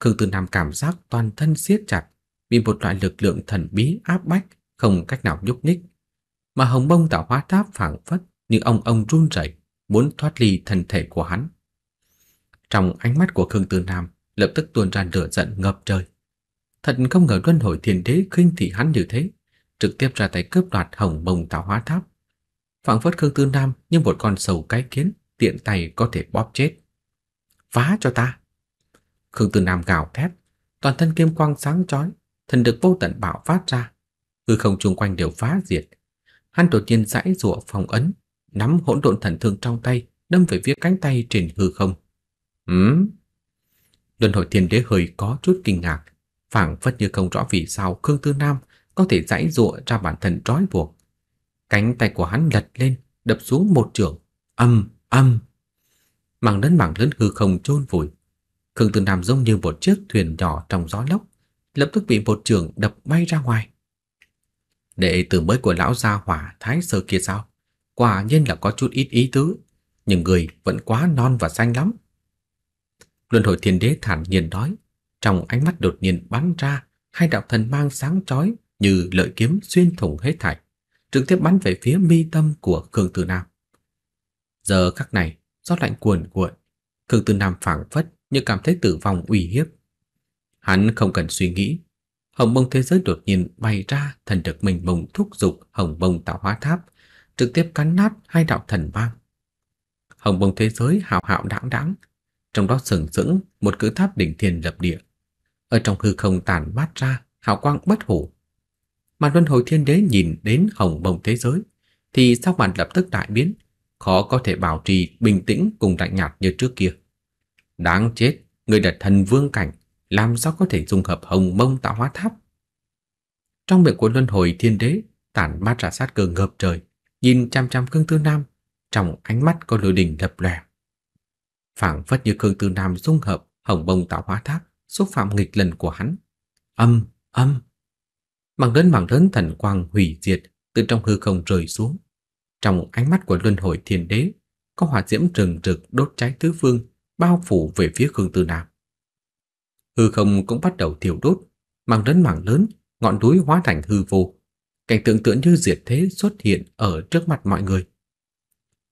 Khương Tư Nam cảm giác toàn thân siết chặt, bị một loại lực lượng thần bí áp bách không cách nào nhúc nhích mà hồng bông tạo hóa tháp phảng phất như ông ông run rẩy, muốn thoát ly thân thể của hắn. Trong ánh mắt của Khương Tư Nam lập tức tuôn ra lửa giận ngập trời. Thật không ngờ Luân Hồi Thiên Đế khinh thị hắn như thế, trực tiếp ra tay cướp đoạt hồng bông tạo hóa tháp. Phảng phất Khương Tư Nam như một con sầu cái kiến, tiện tay có thể bóp chết. "Phá cho ta!" Khương Tư Nam gào thét, toàn thân kim quang sáng chói, thần được vô tận bạo phát ra, hư không chung quanh đều phá diệt, Hắn đột nhiên giãy giụa phòng ấn, nắm hỗn độn thần thương trong tay, đâm về phía cánh tay trên hư không. Ừm. Luân hồi thiên đế hơi có chút kinh ngạc, phảng phất như không rõ vì sao Khương Tư Nam có thể giãy giụa ra bản thân trói buộc. Cánh tay của hắn lật lên, đập xuống một trường, âm âm. Mảng lớn mảng lớn hư không chôn vùi. Khương Tư Nam giống như một chiếc thuyền nhỏ trong gió lốc, lập tức bị một trường đập bay ra ngoài. Đệ tử mới của lão gia hỏa thái sơ kia sao? Quả nhiên là có chút ít ý tứ, nhưng người vẫn quá non và xanh lắm. Luân hồi thiên đế thản nhiên nói, trong ánh mắt đột nhiên bắn ra hai đạo thần mang sáng chói như lợi kiếm xuyên thủng hết thảy, trực tiếp bắn về phía mi tâm của Khương Tử Nam. Giờ khắc này, gió lạnh cuồn cuộn, Khương Tử Nam phảng phất như cảm thấy tử vong uy hiếp. Hắn không cần suy nghĩ, hồng bông thế giới đột nhiên bay ra thần lực mình bùng thúc dục hồng bông tạo hóa tháp, trực tiếp cắn nát hai đạo thần mang. Hồng bông thế giới hào hào đãng đãng, trong đó sừng sững một cự tháp đỉnh thiên lập địa. Ở trong hư không tàn mát ra hào quang bất hủ. Mà Luân Hồi Thiên Đế nhìn đến hồng bông thế giới thì sắc mặt lập tức đại biến, khó có thể bảo trì bình tĩnh cùng lạnh nhạt như trước kia. Đáng chết, người đặt thần vương cảnh làm sao có thể dung hợp hồng mông tạo hóa tháp? Trong miệng của luân hồi thiên đế, tản mát ra sát cơ ngập trời, nhìn chăm chăm Khương Tư Nam, trong ánh mắt có lôi đình lập lòe. Phảng phất như Khương Tư Nam dung hợp hồng mông tạo hóa tháp, xúc phạm nghịch lần của hắn. Âm, âm. Mảng lớn mảng lớn thần quang hủy diệt từ trong hư không rơi xuống. Trong ánh mắt của luân hồi thiên đế, có hỏa diễm rừng rực đốt cháy tứ phương bao phủ về phía Khương Tư Nam hư không cũng bắt đầu thiêu đốt, mảng lớn mảng lớn, ngọn núi hóa thành hư vô. Cảnh tượng tượng như diệt thế xuất hiện ở trước mặt mọi người.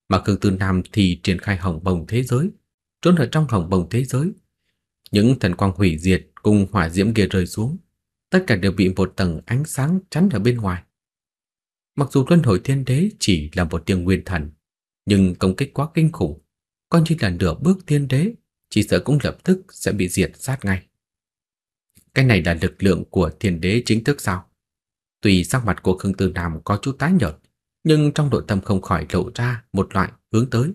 Mà Khương Tư Nam thì triển khai hồng bồng thế giới, trốn ở trong hồng bồng thế giới. Những thần quang hủy diệt cùng hỏa diễm kia rơi xuống, tất cả đều bị một tầng ánh sáng chắn ở bên ngoài. Mặc dù Luân Hồi Thiên Đế chỉ là một tiếng nguyên thần, nhưng công kích quá kinh khủng, coi như là nửa bước thiên đế, chỉ sợ cũng lập tức sẽ bị diệt sát ngay. Cái này là lực lượng của thiên đế chính thức sao? tùy sắc mặt của Khương Tư Nam có chút tái nhợt, nhưng trong nội tâm không khỏi lộ ra một loại hướng tới.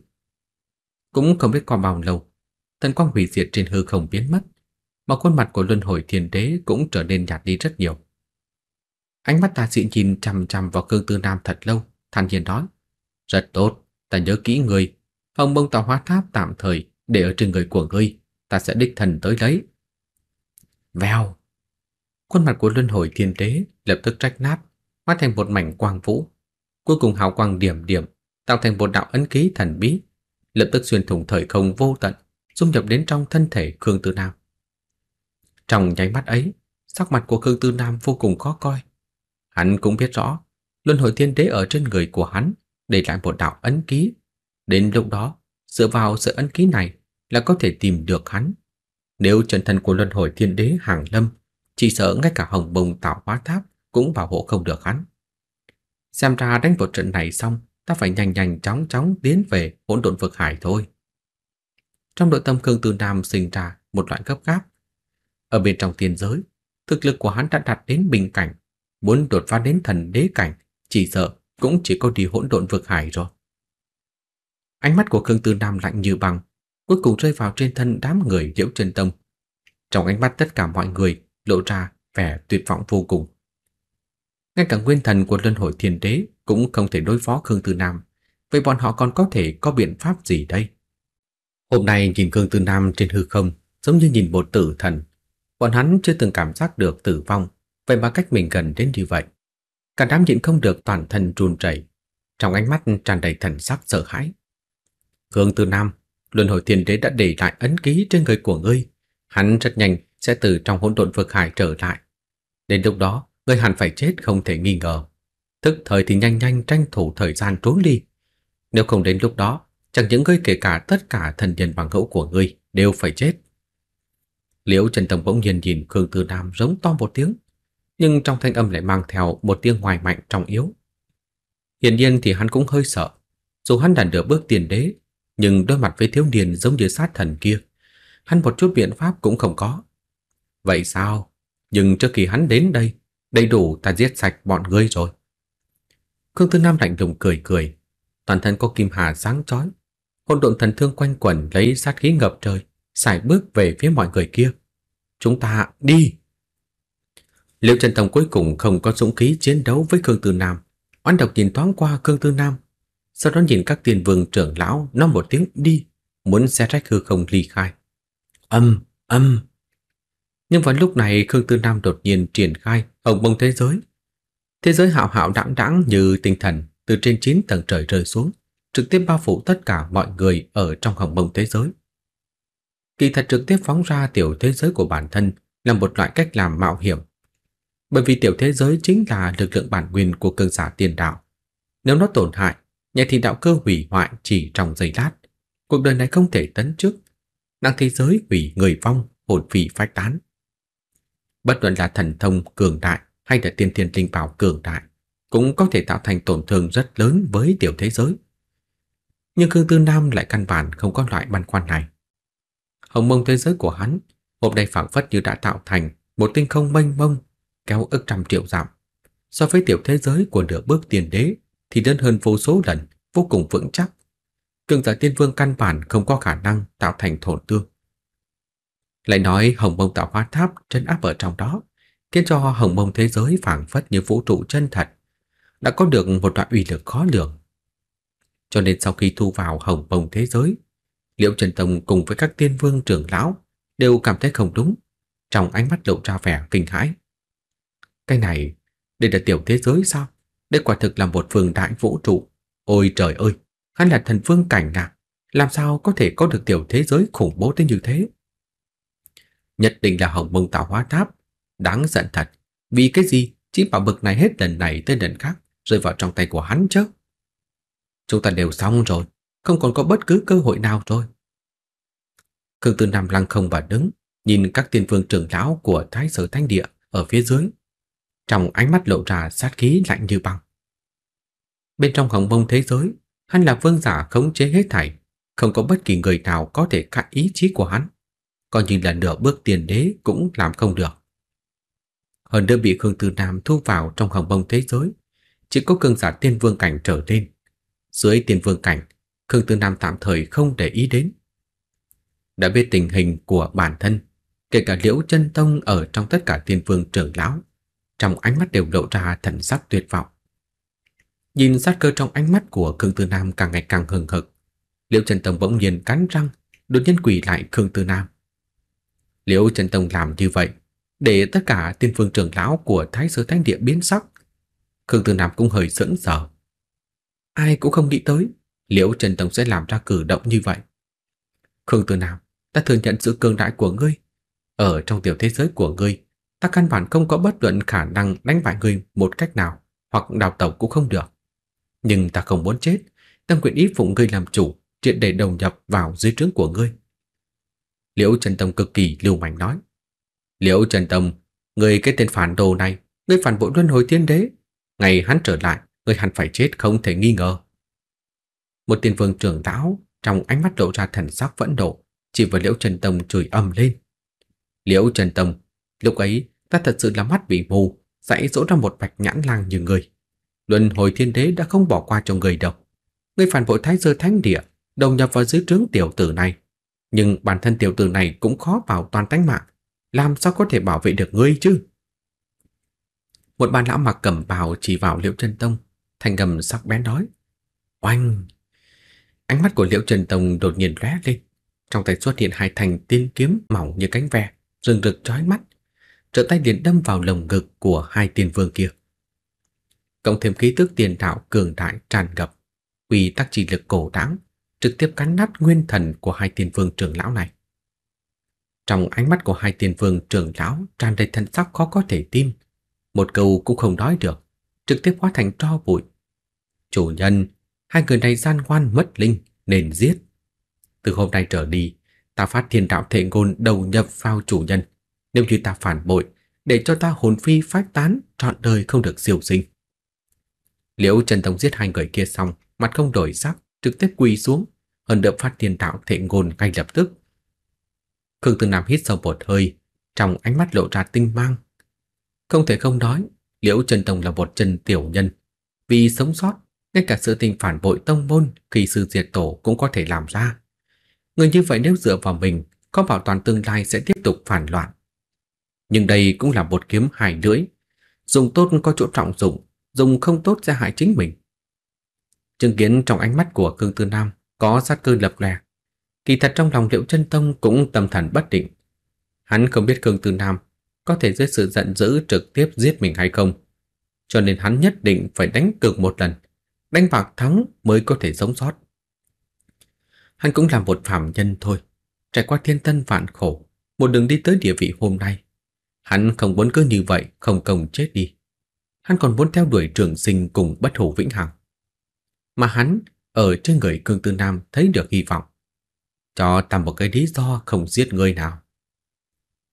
Cũng không biết qua bao lâu, thần quang hủy diệt trên hư không biến mất, mà khuôn mặt của luân hồi thiên đế cũng trở nên nhạt đi rất nhiều. Ánh mắt ta sĩ nhìn chằm chằm vào Khương Tư Nam thật lâu, thản nhiên nói: "Rất tốt, ta nhớ kỹ người, Hồng Bông Tạo Hóa Tháp tạm thời để ở trên người của ngươi, ta sẽ đích thần tới lấy." Vèo. Khuôn mặt của luân hồi thiên đế lập tức rách nát, hóa thành một mảnh quang vũ. Cuối cùng hào quang điểm điểm, tạo thành một đạo ấn ký thần bí, lập tức xuyên thủng thời không vô tận, dung nhập đến trong thân thể Khương Tư Nam. Trong nháy mắt ấy, sắc mặt của Khương Tư Nam vô cùng khó coi. Hắn cũng biết rõ, luân hồi thiên đế ở trên người của hắn để lại một đạo ấn ký. Đến lúc đó, dựa vào sự ấn ký này là có thể tìm được hắn nếu chân thân của luân hồi thiên đế hàng lâm, chỉ sợ ngay cả hồng bông tạo hóa tháp cũng bảo hộ không được hắn. Xem ra đánh một trận này xong, ta phải nhanh nhanh chóng chóng tiến về hỗn độn vực hải thôi. Trong nội tâm Khương Tư Nam sinh ra một loại gấp gáp. Ở bên trong tiên giới, thực lực của hắn đã đạt đến bình cảnh, muốn đột phá đến thần đế cảnh, chỉ sợ cũng chỉ có đi hỗn độn vực hải rồi. Ánh mắt của Khương Tư Nam lạnh như băng, cuối cùng rơi vào trên thân đám người Liễu Trần Tông. Trong ánh mắt tất cả mọi người lộ ra vẻ tuyệt vọng vô cùng. Ngay cả nguyên thần của Luân Hồi Thiên Đế cũng không thể đối phó Khương Tư Nam, vậy bọn họ còn có thể có biện pháp gì đây? Hôm nay nhìn Khương Tư Nam trên hư không giống như nhìn một tử thần. Bọn hắn chưa từng cảm giác được tử vong, vậy mà cách mình gần đến như vậy. Cả đám nhịn không được toàn thân run rẩy, trong ánh mắt tràn đầy thần sắc sợ hãi. Khương Tư Nam luân hồi thiên đế đã để lại ấn ký trên người của ngươi, hắn rất nhanh sẽ từ trong hỗn độn vực hải trở lại. Đến lúc đó, ngươi hẳn phải chết không thể nghi ngờ. Tức thời thì nhanh nhanh tranh thủ thời gian trốn đi. Nếu không đến lúc đó, chẳng những ngươi kể cả tất cả thần nhân bằng hữu của ngươi đều phải chết. Liễu Trần Tông bỗng nhiên nhìn Khương Tư Nam giống to một tiếng, nhưng trong thanh âm lại mang theo một tiếng ngoài mạnh trong yếu. Hiển nhiên thì hắn cũng hơi sợ, dù hắn đã được bước tiền đế, nhưng đối mặt với thiếu niên giống như sát thần kia, hắn một chút biện pháp cũng không có. Vậy sao? Nhưng trước khi hắn đến đây, đầy đủ ta giết sạch bọn ngươi rồi. Khương Tư Nam lạnh lùng cười cười, toàn thân có kim hà sáng chói, hỗn độn thần thương quanh quẩn lấy sát khí ngập trời, xài bước về phía mọi người kia. Chúng ta đi. Liệu Trần thông cuối cùng không có dũng khí chiến đấu với Khương Tư Nam, oán độc nhìn thoáng qua Khương Tư Nam sau đó nhìn các tiên vương trưởng lão nói một tiếng đi, muốn xe rách hư không ly khai. Âm, âm. Nhưng vào lúc này Khương Tư Nam đột nhiên triển khai hồng bông thế giới. Thế giới hạo hạo đãng đãng như tinh thần từ trên 9 tầng trời rơi xuống, trực tiếp bao phủ tất cả mọi người ở trong hồng bông thế giới. Kỳ thật trực tiếp phóng ra tiểu thế giới của bản thân là một loại cách làm mạo hiểm. Bởi vì tiểu thế giới chính là lực lượng bản nguyên của cường giả tiền đạo. Nếu nó tổn hại, nhà thì đạo cơ hủy hoại chỉ trong giây lát. Cuộc đời này không thể tấn trước. năng thế giới hủy người vong, hồn phì phách tán. Bất luận là thần thông cường đại hay là tiên thiên linh bảo cường đại, cũng có thể tạo thành tổn thương rất lớn với tiểu thế giới. Nhưng Khương Tư Nam lại căn bản không có loại băn khoăn này. Hồng mông thế giới của hắn, hôm nay phảng phất như đã tạo thành một tinh không mênh mông, kéo ức trăm triệu dặm. So với tiểu thế giới của nửa bước tiền đế thì lớn hơn vô số lần, vô cùng vững chắc. Cường giả tiên vương căn bản không có khả năng tạo thành thổn tương. Lại nói hồng mông tạo hóa tháp trấn áp ở trong đó, khiến cho hồng mông thế giới phảng phất như vũ trụ chân thật, đã có được một loại uy lực khó lường. Cho nên sau khi thu vào hồng mông thế giới, Liễu Trần Tông cùng với các tiên vương trưởng lão đều cảm thấy không đúng, trong ánh mắt lộ ra vẻ kinh hãi. Cái này, đây là tiểu thế giới sao? Đây quả thực là một phương đại vũ trụ. Ôi trời ơi, hắn là thần vương cảnh à? Làm sao có thể có được tiểu thế giới khủng bố tới như thế? Nhất định là hồng mông tạo hóa tháp. Đáng giận thật. Vì cái gì chỉ bảo bực này hết lần này tới lần khác rơi vào trong tay của hắn chứ? Chúng ta đều xong rồi. Không còn có bất cứ cơ hội nào rồi. Khương Tư Nam lăng không và đứng, nhìn các tiên vương trưởng lão của Thái Sở Thanh Địa ở phía dưới. Trong ánh mắt lộ ra sát khí lạnh như băng. Bên trong hồng bông thế giới, hắn là vương giả khống chế hết thảy, không có bất kỳ người nào có thể cạn ý chí của hắn. Còn như là nửa bước tiền đế cũng làm không được. Hơn nữa bị Khương Tư Nam thu vào trong hồng bông thế giới, chỉ có cường giả tiên vương cảnh trở lên. Dưới tiên vương cảnh, Khương Tư Nam tạm thời không để ý đến. Đã biết tình hình của bản thân, kể cả Liễu Chân Tông ở trong tất cả tiên vương trưởng lão, trong ánh mắt đều lộ ra thần sắc tuyệt vọng. Nhìn sát cơ trong ánh mắt của Khương Tư Nam càng ngày càng hừng hực, Liễu Trần Tông bỗng nhiên cắn răng, đột nhiên quỳ lại Khương Tư Nam. Liễu Trần Tông làm như vậy, để tất cả tiên phương trưởng lão của Thái sư Thánh Địa biến sắc. Khương Tư Nam cũng hơi sững sờ. Ai cũng không nghĩ tới, Liễu Trần Tông sẽ làm ra cử động như vậy. Khương Tư Nam, ta thừa nhận sự cường đại của ngươi. Ở trong tiểu thế giới của ngươi, ta căn bản không có bất luận khả năng đánh bại ngươi một cách nào, hoặc đào tẩu cũng không được nhưng ta không muốn chết, ta Quyền ý phụng ngươi làm chủ, chuyện để đồng nhập vào dưới trướng của ngươi." Liễu Trần Tâm cực kỳ lưu manh nói. "Liễu Trần Tâm, ngươi cái tên phản đồ này, ngươi phản bội luân hồi tiên đế, ngày hắn trở lại, ngươi hẳn phải chết không thể nghi ngờ." Một tiên vương trưởng lão trong ánh mắt lộ ra thần sắc vẫn độ, chỉ vào Liễu Trần Tâm chửi ầm lên. Liễu Trần Tâm, lúc ấy ta thật sự là mắt bị mù, dãy dỗ ra một bạch nhãn lang như người. Luân hồi thiên đế đã không bỏ qua cho người đâu. Người phản bội thái sơ thánh địa, đồng nhập vào dưới trướng tiểu tử này. Nhưng bản thân tiểu tử này cũng khó bảo toàn tánh mạng. Làm sao có thể bảo vệ được ngươi chứ? Một bàn lão mặc cẩm bào chỉ vào Liễu Trần Tông, thành gầm sắc bén đói. Oanh! Ánh mắt của Liễu Trần Tông đột nhiên lóe lên. Trong tay xuất hiện hai thành tiên kiếm mỏng như cánh ve, rừng rực chói mắt. Trợ tay liền đâm vào lồng ngực của hai tiên vương kia cộng thêm khí tức tiền đạo cường đại tràn ngập, quy tắc chi lực cổ đáng, trực tiếp cắn nát nguyên thần của hai tiền vương trưởng lão này. Trong ánh mắt của hai tiền vương trưởng lão tràn đầy thần sắc khó có thể tin, một câu cũng không nói được, trực tiếp hóa thành tro bụi. Chủ nhân, hai người này gian ngoan mất linh nên giết. Từ hôm nay trở đi, ta phát thiên đạo thể ngôn đầu nhập vào chủ nhân, nếu như ta phản bội, để cho ta hồn phi phách tán trọn đời không được siêu sinh. Liễu Trần Tông giết hai người kia xong, mặt không đổi sắc, trực tiếp quỳ xuống, hơn đập phát tiền tạo thệ ngôn ngay lập tức. Khương Tư Nam hít sâu một hơi, trong ánh mắt lộ ra tinh mang. Không thể không nói, Liễu Trần Tông là một chân tiểu nhân. Vì sống sót, ngay cả sự tình phản bội tông môn khi sư diệt tổ cũng có thể làm ra. Người như vậy nếu dựa vào mình, có bảo toàn tương lai sẽ tiếp tục phản loạn. Nhưng đây cũng là một kiếm hài lưỡi. Dùng tốt có chỗ trọng dụng, dùng không tốt ra hại chính mình. Chứng kiến trong ánh mắt của Cương Tư Nam có sát cơ lập lè, kỳ thật trong lòng Liễu Chân Tông cũng tâm thần bất định. Hắn không biết Cương Tư Nam có thể dưới sự giận dữ trực tiếp giết mình hay không, cho nên hắn nhất định phải đánh cược một lần, đánh bạc thắng mới có thể sống sót. Hắn cũng là một phàm nhân thôi, trải qua thiên tân vạn khổ, một đường đi tới địa vị hôm nay, hắn không muốn cứ như vậy không công chết đi hắn còn muốn theo đuổi trường sinh cùng bất hủ vĩnh hằng. Mà hắn ở trên người Cương Tư Nam thấy được hy vọng. Cho ta một cái lý do không giết người nào.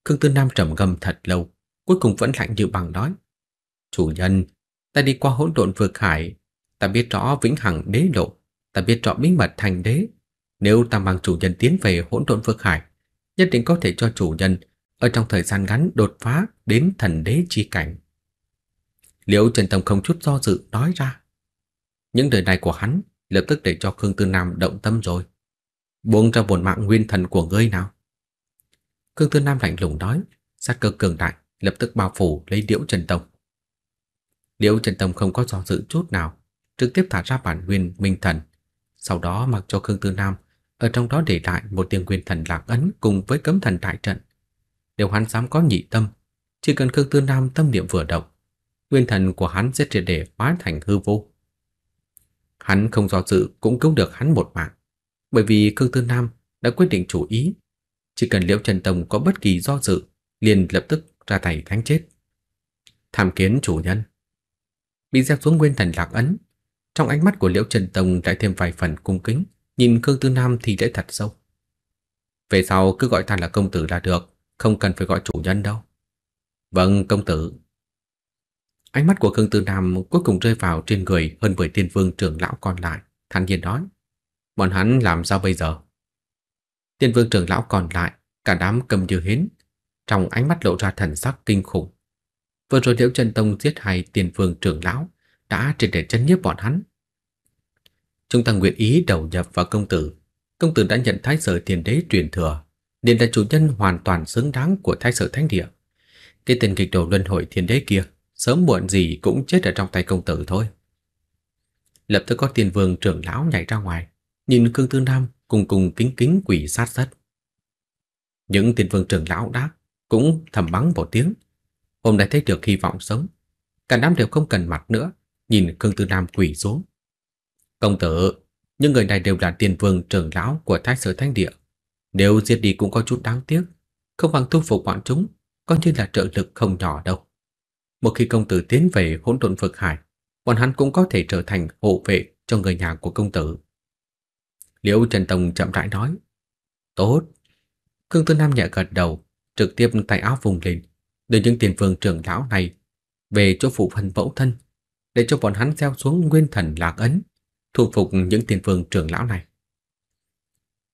Cương Tư Nam trầm ngâm thật lâu, cuối cùng vẫn lạnh như bằng nói: "Chủ nhân, ta đi qua hỗn độn vượt hải, ta biết rõ vĩnh hằng đế lộ, ta biết rõ bí mật thành đế, nếu ta mang chủ nhân tiến về hỗn độn vượt hải, nhất định có thể cho chủ nhân ở trong thời gian ngắn đột phá đến thần đế chi cảnh." Liễu Trần Tông không chút do dự nói ra. Những lời này của hắn lập tức để cho Khương Tư Nam động tâm rồi. Buông ra bổn mạng nguyên thần của ngươi nào. Khương Tư Nam lạnh lùng nói, sát cơ cường đại lập tức bao phủ lấy Liễu Trần Tông. Liễu Trần Tông không có do dự chút nào, trực tiếp thả ra bản nguyên minh thần, sau đó mặc cho Khương Tư Nam ở trong đó để lại một tiếng nguyên thần lạc ấn cùng với cấm thần đại trận. Nếu hắn dám có nhị tâm, chỉ cần Khương Tư Nam tâm niệm vừa động, nguyên thần của hắn sẽ triệt để hóa thành hư vô. Hắn không do dự cũng cứu được hắn một mạng, bởi vì Khương Tư Nam đã quyết định chủ ý, chỉ cần Liễu Trần Tông có bất kỳ do dự, liền lập tức ra tay đánh chết. Tham kiến chủ nhân. Bị gieo xuống nguyên thần lạc ấn, trong ánh mắt của Liễu Trần Tông lại thêm vài phần cung kính, nhìn Khương Tư Nam thì lễ thật sâu. Về sau cứ gọi ta là công tử là được, không cần phải gọi chủ nhân đâu. Vâng, công tử. Ánh mắt của Khương Tư Nam cuối cùng rơi vào trên người hơn 10 tiên vương trưởng lão còn lại, thản nhiên nói: "Bọn hắn làm sao bây giờ?" Tiên vương trưởng lão còn lại, cả đám cầm như hến, trong ánh mắt lộ ra thần sắc kinh khủng. Vừa rồi Liễu Chân Tông giết hai tiên vương trưởng lão đã trên để chân nhiếp bọn hắn. Chúng ta nguyện ý đầu nhập vào công tử. Công tử đã nhận thái sở tiền đế truyền thừa, nên là chủ nhân hoàn toàn xứng đáng của thái sở thánh địa. Cái tên kịch đồ luân hồi thiên đế kia sớm muộn gì cũng chết ở trong tay công tử thôi. Lập tức có tiền vương trưởng lão nhảy ra ngoài, nhìn Khương Tư Nam cùng cùng kính kính quỷ sát sát. Những tiền vương trưởng lão đã cũng thầm mắng một tiếng. Hôm nay thấy được hy vọng sống, cả đám đều không cần mặt nữa, nhìn Khương Tư Nam quỷ xuống. Công tử, những người này đều là tiền vương trưởng lão của Thái Sở Thánh Địa. Nếu giết đi cũng có chút đáng tiếc, không bằng thu phục bọn chúng, coi như là trợ lực không nhỏ đâu một khi công tử tiến về hỗn độn vực hải, bọn hắn cũng có thể trở thành hộ vệ cho người nhà của công tử. Liễu Trần Tông chậm rãi nói. Tốt. Khương Tư Nam nhẹ gật đầu, trực tiếp tay áo vùng lên, đưa những tiền vương trưởng lão này về cho phụ phần mẫu thân, để cho bọn hắn gieo xuống nguyên thần lạc ấn, thu phục những tiền vương trưởng lão này.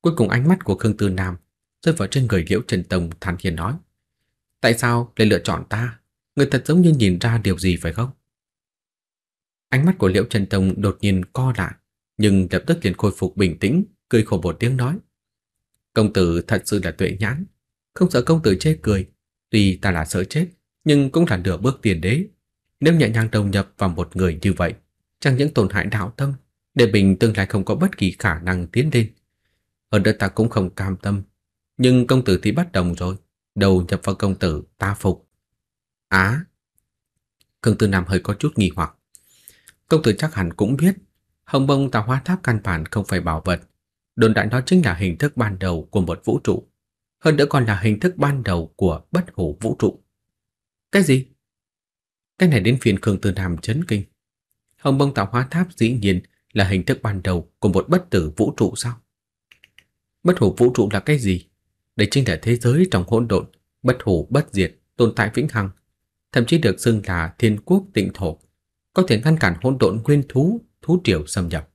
Cuối cùng ánh mắt của Khương Tư Nam rơi vào trên người Liễu Trần Tông thản nhiên nói. Tại sao lại lựa chọn ta? người thật giống như nhìn ra điều gì phải không? Ánh mắt của Liễu Trần Tông đột nhiên co lại, nhưng lập tức liền khôi phục bình tĩnh, cười khổ một tiếng nói: "Công tử thật sự là tuệ nhãn, không sợ công tử chê cười, tuy ta là sợ chết, nhưng cũng là nửa bước tiền đế. Nếu nhẹ nhàng đồng nhập vào một người như vậy, chẳng những tổn hại đạo tâm, để mình tương lai không có bất kỳ khả năng tiến lên. Hơn nữa ta cũng không cam tâm, nhưng công tử thì bắt đồng rồi, đầu nhập vào công tử ta phục." Á. À, Khương Tư Nam hơi có chút nghi hoặc. Công tử chắc hẳn cũng biết, hồng bông tạo hóa tháp căn bản không phải bảo vật, đồn đại đó chính là hình thức ban đầu của một vũ trụ, hơn nữa còn là hình thức ban đầu của bất hủ vũ trụ. Cái gì? Cái này đến phiền Khương Tư Nam chấn kinh. Hồng bông tạo hóa tháp dĩ nhiên là hình thức ban đầu của một bất tử vũ trụ sao? Bất hủ vũ trụ là cái gì? Đây chính là thế giới trong hỗn độn, bất hủ bất diệt, tồn tại vĩnh hằng, thậm chí được xưng là thiên quốc tịnh thổ, có thể ngăn cản hỗn độn nguyên thú, thú triều xâm nhập.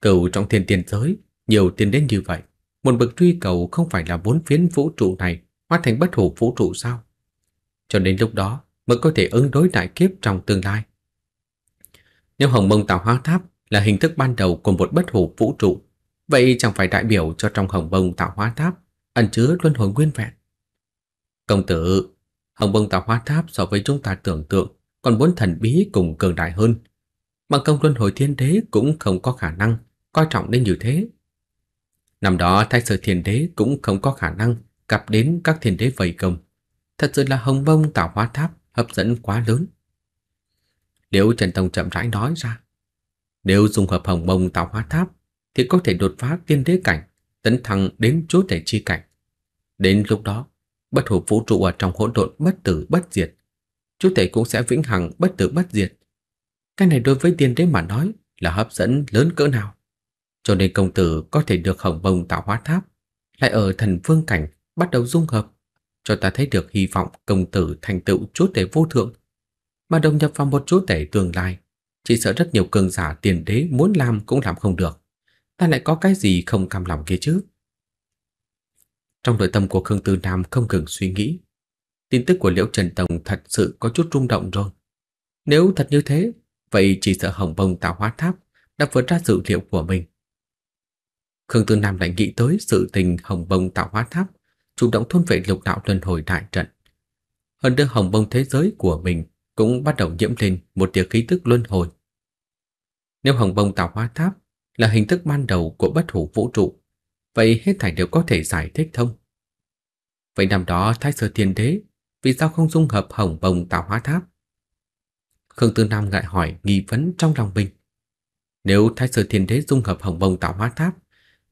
Cầu trong thiên tiên giới, nhiều tiền đến như vậy, một bậc truy cầu không phải là bốn phiến vũ trụ này hóa thành bất hủ vũ trụ sao? Cho đến lúc đó mới có thể ứng đối đại kiếp trong tương lai. Nếu Hồng Mông Tạo Hóa Tháp là hình thức ban đầu của một bất hủ vũ trụ, vậy chẳng phải đại biểu cho trong Hồng Mông Tạo Hóa Tháp ẩn chứa luân hồi nguyên vẹn. Công tử Hồng Bông Tạo Hóa Tháp so với chúng ta tưởng tượng còn muốn thần bí cùng cường đại hơn. Bằng công luân hồi thiên đế cũng không có khả năng coi trọng đến như thế. Năm đó Thái Sở Thiên Đế cũng không có khả năng gặp đến các thiên đế vây công. Thật sự là Hồng Bông Tạo Hóa Tháp hấp dẫn quá lớn. Liễu Trần Tông chậm rãi nói ra, nếu dùng hợp Hồng Bông Tạo Hóa Tháp thì có thể đột phá tiên đế cảnh, tấn thăng đến chúa thể chi cảnh. Đến lúc đó, bất hủ vũ trụ ở trong hỗn độn bất tử bất diệt, chú thể cũng sẽ vĩnh hằng bất tử bất diệt. Cái này đối với tiên đế mà nói là hấp dẫn lớn cỡ nào. Cho nên công tử có thể được hồng bông tạo hóa tháp, lại ở thần phương cảnh bắt đầu dung hợp, cho ta thấy được hy vọng công tử thành tựu chúa tể vô thượng, mà đồng nhập vào một chúa tể tương lai. Chỉ sợ rất nhiều cường giả tiền đế muốn làm cũng làm không được. Ta lại có cái gì không cam lòng kia chứ? Trong nội tâm của Khương Tư Nam không ngừng suy nghĩ. Tin tức của Liễu Trần Tông thật sự có chút rung động rồi. Nếu thật như thế, vậy chỉ sợ Hồng Bông tạo hóa tháp đã vượt ra dự liệu của mình. Khương Tư Nam lại nghĩ tới sự tình Hồng Bông tạo hóa tháp chủ động thôn vệ lục đạo luân hồi đại trận. Hơn nữa Hồng Bông thế giới của mình cũng bắt đầu nhiễm lên một tia khí tức luân hồi. Nếu Hồng Bông tạo hóa tháp là hình thức ban đầu của bất hủ vũ trụ, Vậy hết thảy đều có thể giải thích thông. Vậy năm đó Thái Sơ Thiên Đế vì sao không dung hợp hồng bồng tạo hóa tháp? Khương Tư Nam lại hỏi nghi vấn trong lòng mình. Nếu Thái Sơ Thiên Đế dung hợp hồng bồng tạo hóa tháp,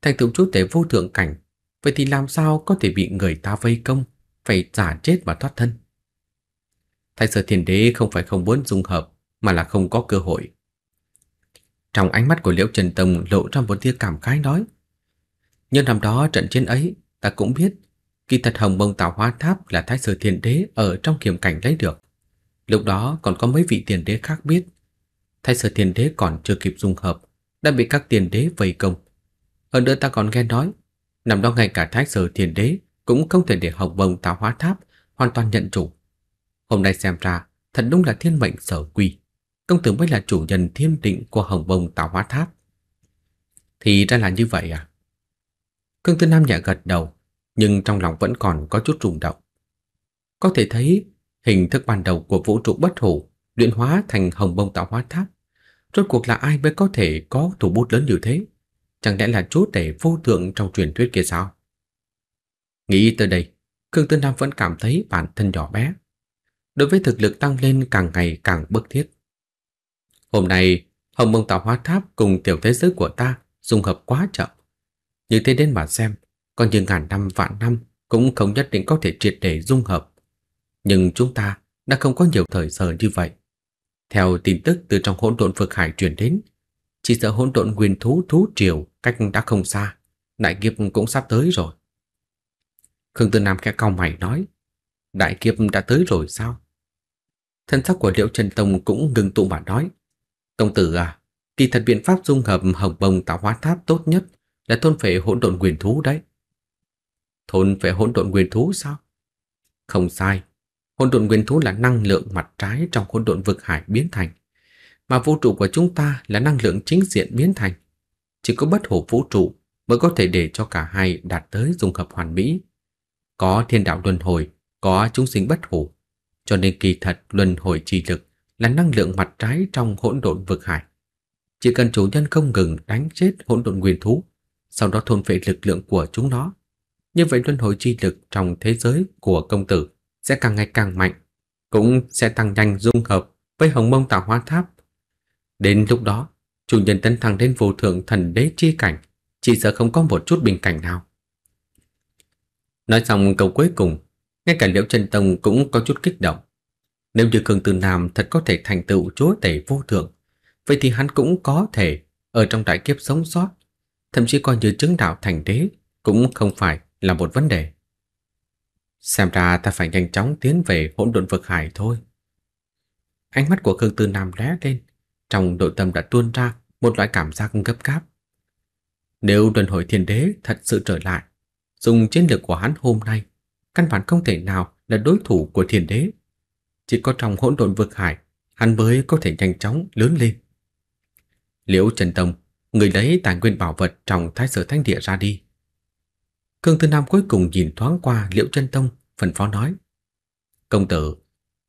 thành tựu chúa tể vô thượng cảnh, vậy thì làm sao có thể bị người ta vây công, phải giả chết và thoát thân? Thái Sơ Thiên Đế không phải không muốn dung hợp, mà là không có cơ hội. Trong ánh mắt của Liễu Trần Tông lộ ra một tia cảm khái nói, Nhân năm đó trận chiến ấy, ta cũng biết, kỳ thật hồng bông tạo hóa tháp là thái sử thiên đế ở trong kiểm cảnh lấy được. Lúc đó còn có mấy vị tiền đế khác biết. Thái sử thiên đế còn chưa kịp dung hợp, đã bị các tiền đế vây công. Hơn nữa ta còn nghe nói, năm đó ngay cả thái sử thiên đế cũng không thể để hồng bông tạo hóa tháp hoàn toàn nhận chủ. Hôm nay xem ra, thật đúng là thiên mệnh sở quy. Công tử mới là chủ nhân thiên định của hồng bông tạo hóa tháp. Thì ra là như vậy à? Cương Tư Nam nhẹ gật đầu, nhưng trong lòng vẫn còn có chút rung động. Có thể thấy hình thức ban đầu của vũ trụ bất hủ luyện hóa thành hồng bông tạo hóa tháp. Rốt cuộc là ai mới có thể có thủ bút lớn như thế? Chẳng lẽ là chúa tể vô thượng trong truyền thuyết kia sao? Nghĩ tới đây, Cương Tư Nam vẫn cảm thấy bản thân nhỏ bé. Đối với thực lực tăng lên càng ngày càng bức thiết. Hôm nay, hồng bông tạo hóa tháp cùng tiểu thế giới của ta dung hợp quá chậm như thế đến mà xem, còn như ngàn năm vạn năm cũng không nhất định có thể triệt để dung hợp. Nhưng chúng ta đã không có nhiều thời giờ như vậy. Theo tin tức từ trong hỗn độn vực hải truyền đến, chỉ sợ hỗn độn nguyên thú thú triều cách đã không xa, đại kiếp cũng sắp tới rồi. Khương Tư Nam khẽ cau mày nói, đại kiếp đã tới rồi sao? Thân sắc của Liễu Trần Tông cũng ngừng tụ mà nói, công tử à, kỳ thật biện pháp dung hợp hồng bông tạo hóa tháp tốt nhất là thôn phệ hỗn độn quyền thú đấy. Thôn phệ hỗn độn quyền thú sao? Không sai, hỗn độn quyền thú là năng lượng mặt trái trong hỗn độn vực hải biến thành, mà vũ trụ của chúng ta là năng lượng chính diện biến thành. Chỉ có bất hủ vũ trụ mới có thể để cho cả hai đạt tới dung hợp hoàn mỹ. Có thiên đạo luân hồi, có chúng sinh bất hủ, cho nên kỳ thật luân hồi chi lực là năng lượng mặt trái trong hỗn độn vực hải. Chỉ cần chủ nhân không ngừng đánh chết hỗn độn nguyên thú sau đó thôn phệ lực lượng của chúng nó. Như vậy luân hồi chi lực trong thế giới của công tử sẽ càng ngày càng mạnh, cũng sẽ tăng nhanh dung hợp với hồng mông tạo hóa tháp. Đến lúc đó, chủ nhân tấn thăng đến vô thượng thần đế chi cảnh, chỉ sợ không có một chút bình cảnh nào. Nói xong câu cuối cùng, ngay cả Liễu chân Tông cũng có chút kích động. Nếu như Cường Từ Nam thật có thể thành tựu chúa tể vô thượng, vậy thì hắn cũng có thể ở trong đại kiếp sống sót thậm chí coi như chứng đạo thành đế cũng không phải là một vấn đề. Xem ra ta phải nhanh chóng tiến về hỗn độn vực hải thôi. Ánh mắt của Khương Tư Nam lóe lên, trong nội tâm đã tuôn ra một loại cảm giác gấp gáp. Nếu luân hồi thiên đế thật sự trở lại, dùng chiến lược của hắn hôm nay, căn bản không thể nào là đối thủ của thiên đế. Chỉ có trong hỗn độn vực hải, hắn mới có thể nhanh chóng lớn lên. Liễu Trần Tông người lấy tài nguyên bảo vật trong thái sở Thanh địa ra đi. Cương Tư Nam cuối cùng nhìn thoáng qua Liễu Chân Tông, phần phó nói: "Công tử,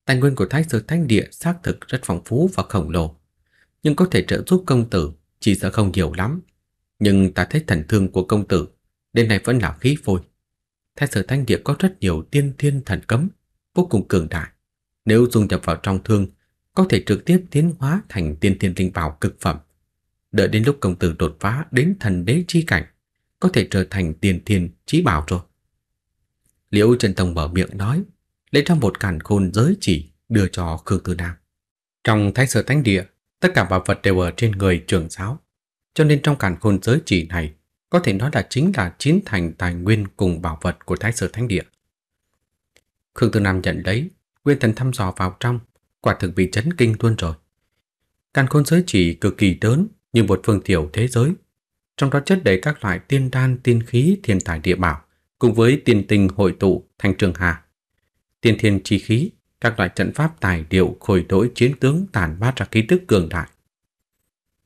tài nguyên của thái sở Thanh địa xác thực rất phong phú và khổng lồ, nhưng có thể trợ giúp công tử chỉ sợ không nhiều lắm, nhưng ta thấy thần thương của công tử đến nay vẫn là khí phôi. Thái sở Thanh địa có rất nhiều tiên thiên thần cấm, vô cùng cường đại, nếu dung nhập vào trong thương, có thể trực tiếp tiến hóa thành tiên thiên linh bảo cực phẩm." Đợi đến lúc công tử đột phá đến thần đế chi cảnh, có thể trở thành tiền thiên chí bảo rồi. Liễu Trần Tông mở miệng nói, lấy ra một càn khôn giới chỉ đưa cho Khương Tư Nam. Trong Thái sở thánh địa, tất cả bảo vật đều ở trên người trưởng giáo, cho nên trong càn khôn giới chỉ này có thể nói là chính là chín thành tài nguyên cùng bảo vật của thái sở thánh địa. Khương Tư Nam nhận lấy, nguyên thần thăm dò vào trong, quả thực bị chấn kinh tuôn rồi. Càn khôn giới chỉ cực kỳ lớn, như một phương tiểu thế giới, trong đó chất đầy các loại tiên đan, tiên khí, thiên tài địa bảo, cùng với tiền tình hội tụ thành trường hà. Tiên thiên chi khí, các loại trận pháp tài điệu khôi đổi chiến tướng tàn bát ra khí tức cường đại.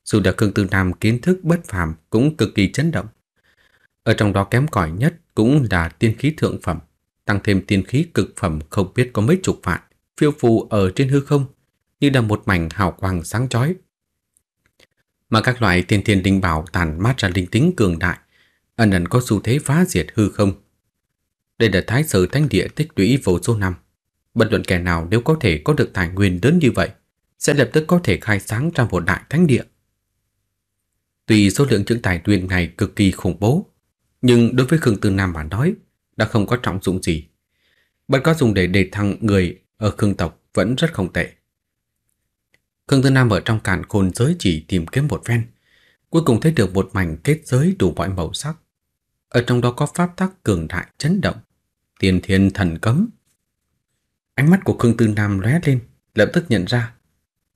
Dù là Khương Tư Nam kiến thức bất phàm cũng cực kỳ chấn động. Ở trong đó kém cỏi nhất cũng là tiên khí thượng phẩm, tăng thêm tiên khí cực phẩm không biết có mấy chục vạn, phiêu phù ở trên hư không, như là một mảnh hào quang sáng chói mà các loại thiên thiên linh bảo tàn mát ra linh tính cường đại, ẩn ẩn có xu thế phá diệt hư không. Đây là thái sở thánh địa tích lũy vô số năm. Bất luận kẻ nào nếu có thể có được tài nguyên lớn như vậy, sẽ lập tức có thể khai sáng ra một đại thánh địa. Tuy số lượng những tài nguyên này cực kỳ khủng bố, nhưng đối với Khương Tư Nam mà nói, đã không có trọng dụng gì. Bất có dùng để đề thăng người ở Khương tộc vẫn rất không tệ. Khương Tư Nam ở trong càn khôn giới chỉ tìm kiếm một phen, cuối cùng thấy được một mảnh kết giới đủ mọi màu sắc. Ở trong đó có pháp tắc cường đại chấn động, tiền thiên thần cấm. Ánh mắt của Khương Tư Nam lóe lên, lập tức nhận ra.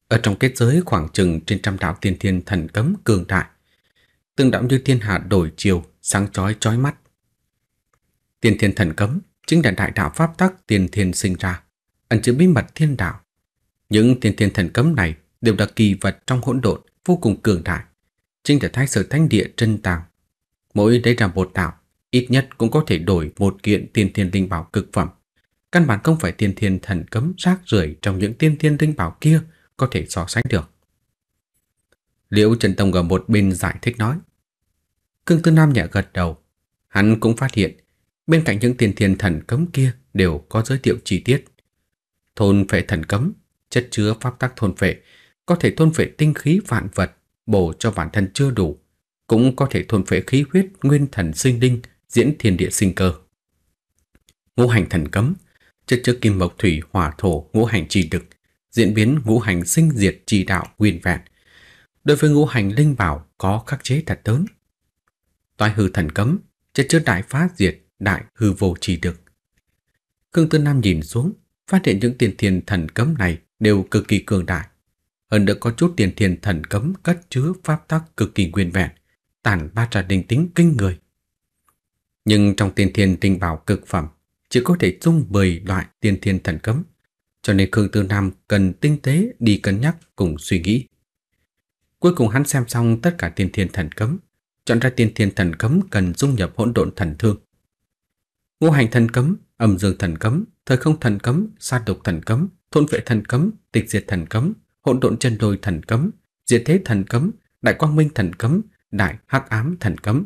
Ở trong kết giới khoảng chừng trên trăm đạo tiền thiên thần cấm cường đại, tương đạo như thiên hạ đổi chiều, sáng chói chói mắt. Tiền thiên thần cấm chính là đại đạo pháp tắc tiền thiên sinh ra, ẩn chứa bí mật thiên đạo. Những tiền thiên thần cấm này đều là kỳ vật trong hỗn độn vô cùng cường đại, chính là thái sở thánh địa chân tạo. Mỗi đây ra một tạo, ít nhất cũng có thể đổi một kiện tiên thiên linh bảo cực phẩm. Căn bản không phải tiên thiên thần cấm rác rưởi trong những tiên thiên linh bảo kia có thể so sánh được. Liễu Trần Tông ở một bên giải thích nói. Cương Tư Nam nhẹ gật đầu, hắn cũng phát hiện bên cạnh những tiên thiên thần cấm kia đều có giới thiệu chi tiết. Thôn phệ thần cấm, chất chứa pháp tắc thôn phệ có thể thôn phệ tinh khí vạn vật, bổ cho bản thân chưa đủ, cũng có thể thôn phệ khí huyết nguyên thần sinh linh, diễn thiên địa sinh cơ. Ngũ hành thần cấm, chất chứa kim mộc thủy hỏa thổ ngũ hành trì đực, diễn biến ngũ hành sinh diệt trì đạo nguyên vẹn. Đối với ngũ hành linh bảo có khắc chế thật lớn. Toái hư thần cấm, chất chứa đại phá diệt, đại hư vô trì đực. Khương Tư Nam nhìn xuống, phát hiện những tiền thiền thần cấm này đều cực kỳ cường đại hơn nữa có chút tiền thiền thần cấm cất chứa pháp tắc cực kỳ nguyên vẹn, tản ba ra đình tính kinh người. Nhưng trong tiền thiền tình bảo cực phẩm, chỉ có thể dung 10 loại tiền thiền thần cấm, cho nên Khương Tư Nam cần tinh tế đi cân nhắc cùng suy nghĩ. Cuối cùng hắn xem xong tất cả tiền thiền thần cấm, chọn ra tiền thiền thần cấm cần dung nhập hỗn độn thần thương. Ngũ hành thần cấm, âm dương thần cấm, thời không thần cấm, sát độc thần cấm, thôn vệ thần cấm, tịch diệt thần cấm, hỗn độn chân lôi thần cấm, diệt thế thần cấm, đại quang minh thần cấm, đại hắc ám thần cấm.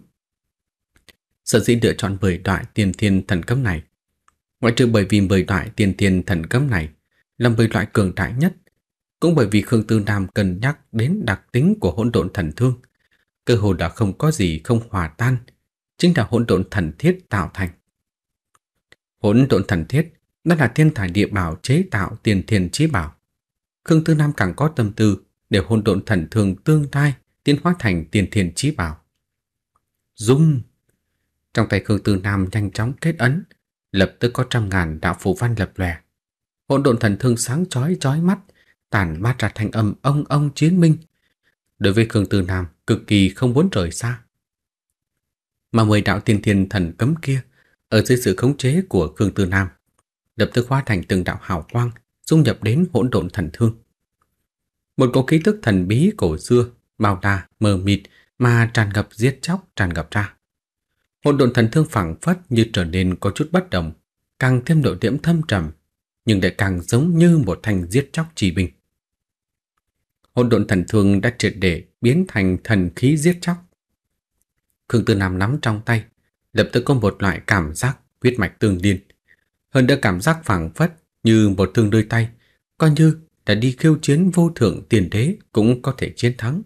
Sở dĩ lựa chọn 10 loại tiền thiên thần cấm này. Ngoại trừ bởi vì 10 loại tiền thiên thần cấm này là 10 loại cường đại nhất, cũng bởi vì Khương Tư Nam cần nhắc đến đặc tính của hỗn độn thần thương, cơ hồ đã không có gì không hòa tan, chính là hỗn độn thần thiết tạo thành. Hỗn độn thần thiết đó là thiên thải địa bảo chế tạo tiền thiên trí bảo. Khương Tư Nam càng có tâm tư để hôn độn thần thường tương lai tiến hóa thành tiền thiền trí bảo. Dung! Trong tay Khương Tư Nam nhanh chóng kết ấn, lập tức có trăm ngàn đạo phù văn lập lòe. Hỗn độn thần thương sáng chói chói mắt, tản mát ra thanh âm ông ông chiến minh. Đối với Khương Tư Nam, cực kỳ không muốn rời xa. Mà mười đạo tiền thiên thần cấm kia, ở dưới sự khống chế của Khương Tư Nam, lập tức hóa thành từng đạo hào quang dung nhập đến hỗn độn thần thương. Một cỗ khí tức thần bí cổ xưa, bao la, mờ mịt mà tràn ngập giết chóc tràn ngập ra. Hỗn độn thần thương phẳng phất như trở nên có chút bất đồng, càng thêm độ điểm thâm trầm, nhưng lại càng giống như một thanh giết chóc trì bình. Hỗn độn thần thương đã triệt để biến thành thần khí giết chóc. Khương Tư Nam nắm trong tay, lập tức có một loại cảm giác huyết mạch tương liên, hơn nữa cảm giác phảng phất như một thương đôi tay, coi như đã đi khiêu chiến vô thượng tiền thế cũng có thể chiến thắng.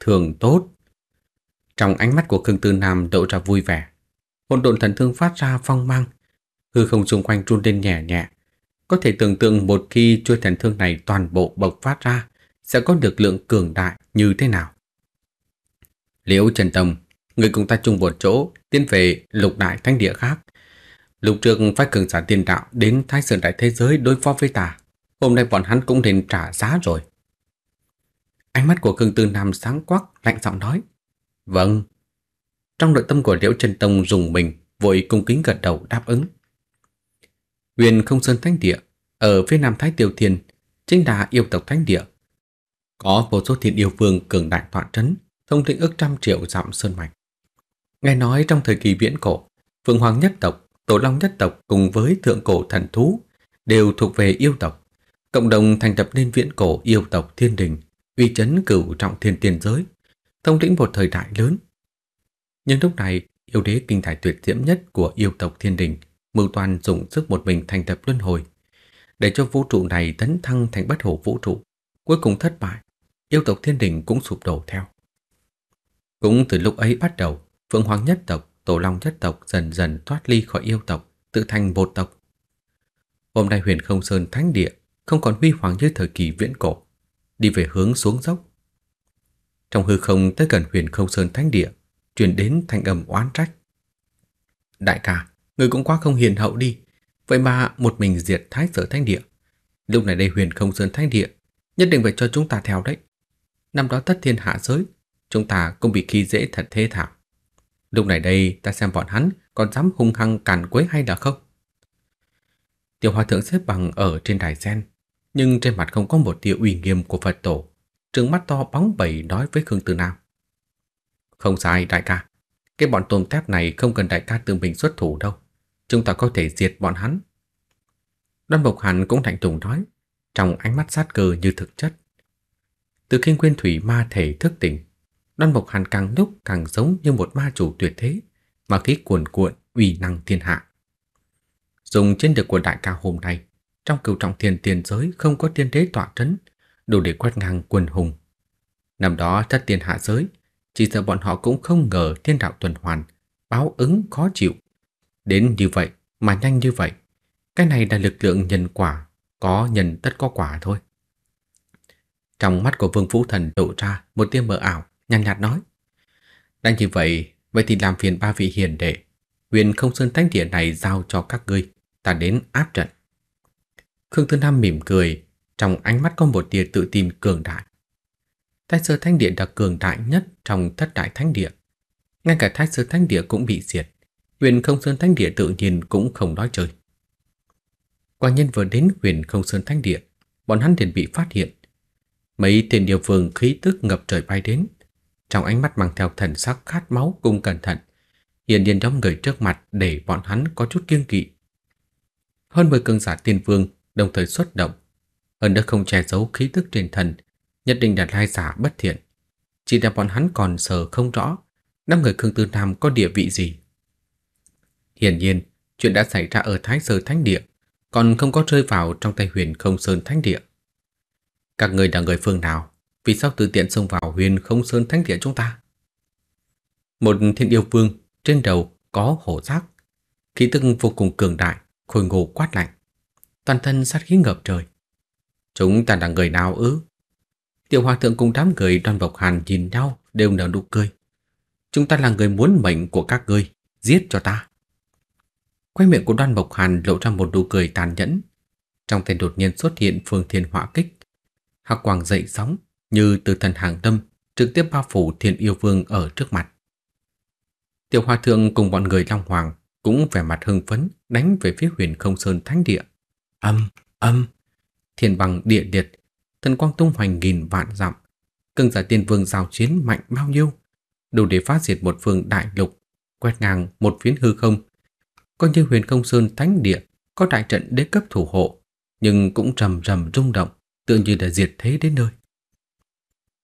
Thường tốt. Trong ánh mắt của Khương Tư Nam lộ ra vui vẻ, hỗn độn thần thương phát ra phong mang, hư không xung quanh run lên nhẹ nhẹ. Có thể tưởng tượng một khi chuôi thần thương này toàn bộ bộc phát ra, sẽ có được lượng cường đại như thế nào. Liễu Trần Tông, người cùng ta chung một chỗ, tiến về lục đại thanh địa khác, Lúc trước phái cường giả tiền đạo đến Thái Sơn Đại Thế Giới đối phó với ta. Hôm nay bọn hắn cũng nên trả giá rồi. Ánh mắt của Cương Tư Nam sáng quắc, lạnh giọng nói. Vâng. Trong nội tâm của Liễu Trần Tông dùng mình, vội cung kính gật đầu đáp ứng. Huyền không sơn thánh địa, ở phía nam Thái Tiêu Thiên, chính là yêu tộc thánh địa. Có vô số thiên yêu vương cường đại tọa trấn, thông thịnh ước trăm triệu dặm sơn mạch. Nghe nói trong thời kỳ viễn cổ, Phượng Hoàng nhất tộc Tổ Long nhất tộc cùng với thượng cổ thần thú đều thuộc về yêu tộc. Cộng đồng thành lập nên viễn cổ yêu tộc thiên đình, uy chấn cửu trọng thiên tiền giới, thống lĩnh một thời đại lớn. Nhưng lúc này, yêu đế kinh tài tuyệt diễm nhất của yêu tộc thiên đình, Mưu Toàn dùng sức một mình thành lập luân hồi, để cho vũ trụ này tấn thăng thành bất hổ vũ trụ. Cuối cùng thất bại, yêu tộc thiên đình cũng sụp đổ theo. Cũng từ lúc ấy bắt đầu, Phượng Hoàng nhất tộc Tổ Long nhất tộc dần dần thoát ly khỏi yêu tộc, tự thành bột tộc. Hôm nay huyền không sơn thánh địa không còn huy hoàng như thời kỳ viễn cổ, đi về hướng xuống dốc. Trong hư không tới gần huyền không sơn thánh địa, truyền đến thanh âm oán trách. Đại ca, người cũng quá không hiền hậu đi, vậy mà một mình diệt thái sở thánh địa. Lúc này đây huyền không sơn thánh địa, nhất định phải cho chúng ta theo đấy. Năm đó tất thiên hạ giới, chúng ta cũng bị khi dễ thật thế thảm. Lúc này đây ta xem bọn hắn còn dám hung hăng càn quấy hay là không. Tiểu hòa thượng xếp bằng ở trên đài sen, nhưng trên mặt không có một tia uy nghiêm của Phật tổ, trừng mắt to bóng bẩy nói với Khương Tư Nam. Không sai đại ca, cái bọn tôm tép này không cần đại ca tự mình xuất thủ đâu, chúng ta có thể diệt bọn hắn. Đoan Bộc Hàn cũng thành tùng nói, trong ánh mắt sát cơ như thực chất. Từ khi Nguyên Thủy Ma thể thức tỉnh, Đoan Mộc Hàn càng lúc càng giống như một ma chủ tuyệt thế, mà khí cuồn cuộn uy năng thiên hạ. Dùng chiến lược của đại ca hôm nay, trong cửu trọng thiên tiền giới không có tiên đế tọa trấn, đủ để quét ngang quần hùng. Năm đó thất tiên hạ giới, chỉ sợ bọn họ cũng không ngờ thiên đạo tuần hoàn, báo ứng khó chịu. Đến như vậy, mà nhanh như vậy, cái này là lực lượng nhân quả, có nhân tất có quả thôi. Trong mắt của Vương Vũ Thần lộ ra một tia mờ ảo, nhàn nhạt, nói. đang như vậy, vậy thì làm phiền ba vị hiền đệ. Huyền không sơn thánh địa này giao cho các ngươi, ta đến áp trận. Khương Tư Nam mỉm cười, trong ánh mắt có một tia tự tin cường đại. Thái sơ thánh địa đặc cường đại nhất trong thất đại thánh địa. Ngay cả thái sơ thánh địa cũng bị diệt, huyền không sơn thánh địa tự nhiên cũng không nói chơi. Quả nhân vừa đến huyền không sơn thánh địa, bọn hắn liền bị phát hiện. Mấy tiền điều vương khí tức ngập trời bay đến, trong ánh mắt mang theo thần sắc khát máu cùng cẩn thận, hiện nhiên trong người trước mặt để bọn hắn có chút kiêng kỵ. Hơn 10 cường giả tiên vương đồng thời xuất động, hơn đã không che giấu khí tức truyền thần, nhất định đặt lai giả bất thiện. Chỉ là bọn hắn còn sợ không rõ năm người Khương Tư Nam có địa vị gì. Hiển nhiên, chuyện đã xảy ra ở Thái Sơ Thánh Địa, còn không có rơi vào trong tay Huyền Không Sơn Thánh Địa. Các người là người phương nào? Vì sao tự tiện xông vào Huyền Không Sơn Thánh Địa chúng ta. Một thiên yêu vương trên đầu có hổ giác, khí tức vô cùng cường đại, khôi ngô quát lạnh, toàn thân sát khí ngập trời. Chúng ta là người nào ư? Tiểu Hòa thượng cùng đám người Đoan Bộc Hàn nhìn nhau đều nở nụ cười. Chúng ta là người muốn mệnh của các ngươi, giết cho ta. Quay miệng của Đoan Bộc Hàn lộ ra một nụ cười tàn nhẫn. Trong tay đột nhiên xuất hiện phương thiên hỏa kích. Hạc quang dậy sóng, như từ thần hàng tâm trực tiếp bao phủ Thiên Yêu Vương ở trước mặt. Tiểu Hòa Thượng cùng bọn người Long Hoàng cũng vẻ mặt hưng phấn đánh về phía huyền không sơn thánh địa. Âm, âm, thiên bằng địa liệt, thần quang tung hoành nghìn vạn dặm, cưng giả tiên vương giao chiến mạnh bao nhiêu, đủ để phá diệt một phương đại lục, quét ngang một phiến hư không. Coi như huyền không sơn thánh địa có đại trận đế cấp thủ hộ, nhưng cũng trầm trầm rung động, tựa như đã diệt thế đến nơi.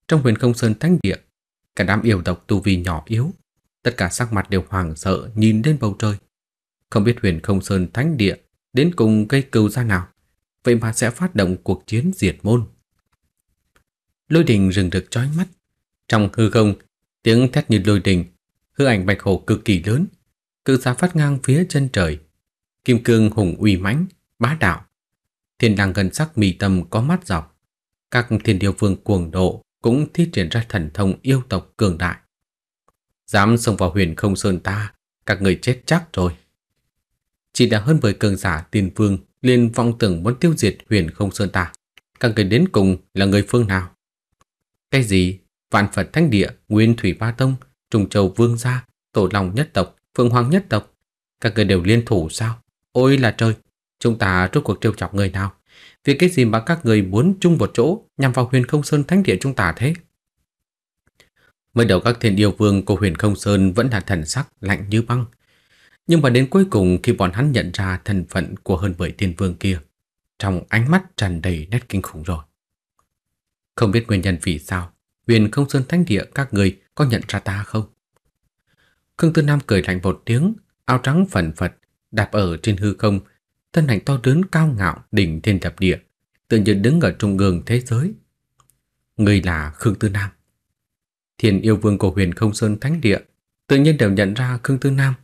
Trong huyền không sơn thánh địa, cả đám yêu tộc tu vi nhỏ yếu, tất cả sắc mặt đều hoảng sợ nhìn lên bầu trời. Không biết huyền không sơn thánh địa đến cùng cây cừu ra nào, vậy mà sẽ phát động cuộc chiến diệt môn. Lôi đình rừng được chói mắt, trong hư không, tiếng thét như lôi đình, hư ảnh bạch hổ cực kỳ lớn, cự giá phát ngang phía chân trời. Kim cương hùng uy mãnh, bá đạo. Thiên đàng gần sắc mì tâm có mắt dọc. Các thiên điều vương cuồng độ cũng thi triển ra thần thông yêu tộc cường đại. Dám xông vào huyền không sơn ta, các người chết chắc rồi. Chỉ đã hơn với cường giả tiên vương liền vọng tưởng muốn tiêu diệt huyền không sơn ta. Các người đến cùng là người phương nào? Cái gì? Vạn Phật Thánh Địa, Nguyên Thủy Ba Tông, Trùng Châu Vương Gia, Tổ Long Nhất Tộc, Phương Hoàng Nhất Tộc. Các người đều liên thủ sao? Ôi là trời, chúng ta rốt cuộc trêu chọc người nào? Vì cái gì mà các người muốn chung một chỗ nhằm vào huyền không sơn thánh địa chúng ta thế? Mới đầu các thiên yêu vương của huyền không sơn vẫn là thần sắc lạnh như băng. Nhưng mà đến cuối cùng khi bọn hắn nhận ra thân phận của hơn 10 tiên vương kia, trong ánh mắt tràn đầy nét kinh khủng rồi. Không biết nguyên nhân vì sao, huyền không sơn thánh địa các người có nhận ra ta không? Khương Tư Nam cười lạnh một tiếng, áo trắng phần phật, đạp ở trên hư không thân ảnh to lớn cao ngạo đỉnh thiên thập địa, tự nhiên đứng ở trung ương thế giới. Người là Khương Tư Nam. Thiên yêu vương của huyền không sơn thánh địa, tự nhiên đều nhận ra Khương Tư Nam.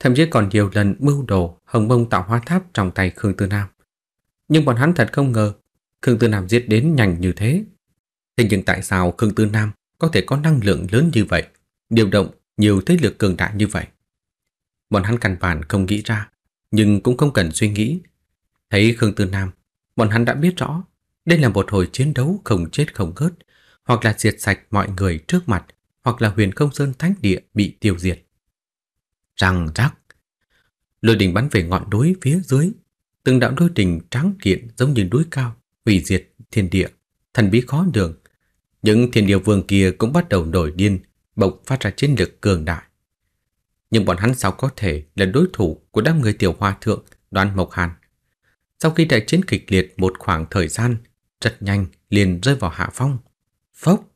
Thậm chí còn nhiều lần mưu đồ hồng mông tạo hóa tháp trong tay Khương Tư Nam. Nhưng bọn hắn thật không ngờ Khương Tư Nam giết đến nhanh như thế. Thế nhưng tại sao Khương Tư Nam có thể có năng lượng lớn như vậy, điều động nhiều thế lực cường đại như vậy? Bọn hắn căn bản không nghĩ ra nhưng cũng không cần suy nghĩ. Thấy Khương Tư Nam, bọn hắn đã biết rõ đây là một hồi chiến đấu không chết không ngớt, hoặc là diệt sạch mọi người trước mặt, hoặc là huyền không sơn thánh địa bị tiêu diệt. Răng rắc. Lôi đình bắn về ngọn núi phía dưới, từng đạo lôi đình trắng kiện giống như núi cao, hủy diệt thiên địa, thần bí khó đường Những thiên điều vương kia cũng bắt đầu nổi điên, bộc phát ra chiến lực cường đại nhưng bọn hắn sao có thể là đối thủ của đám người tiểu hòa thượng Đoan Mộc Hàn. Sau khi đại chiến kịch liệt một khoảng thời gian, rất nhanh liền rơi vào hạ phong. Phốc!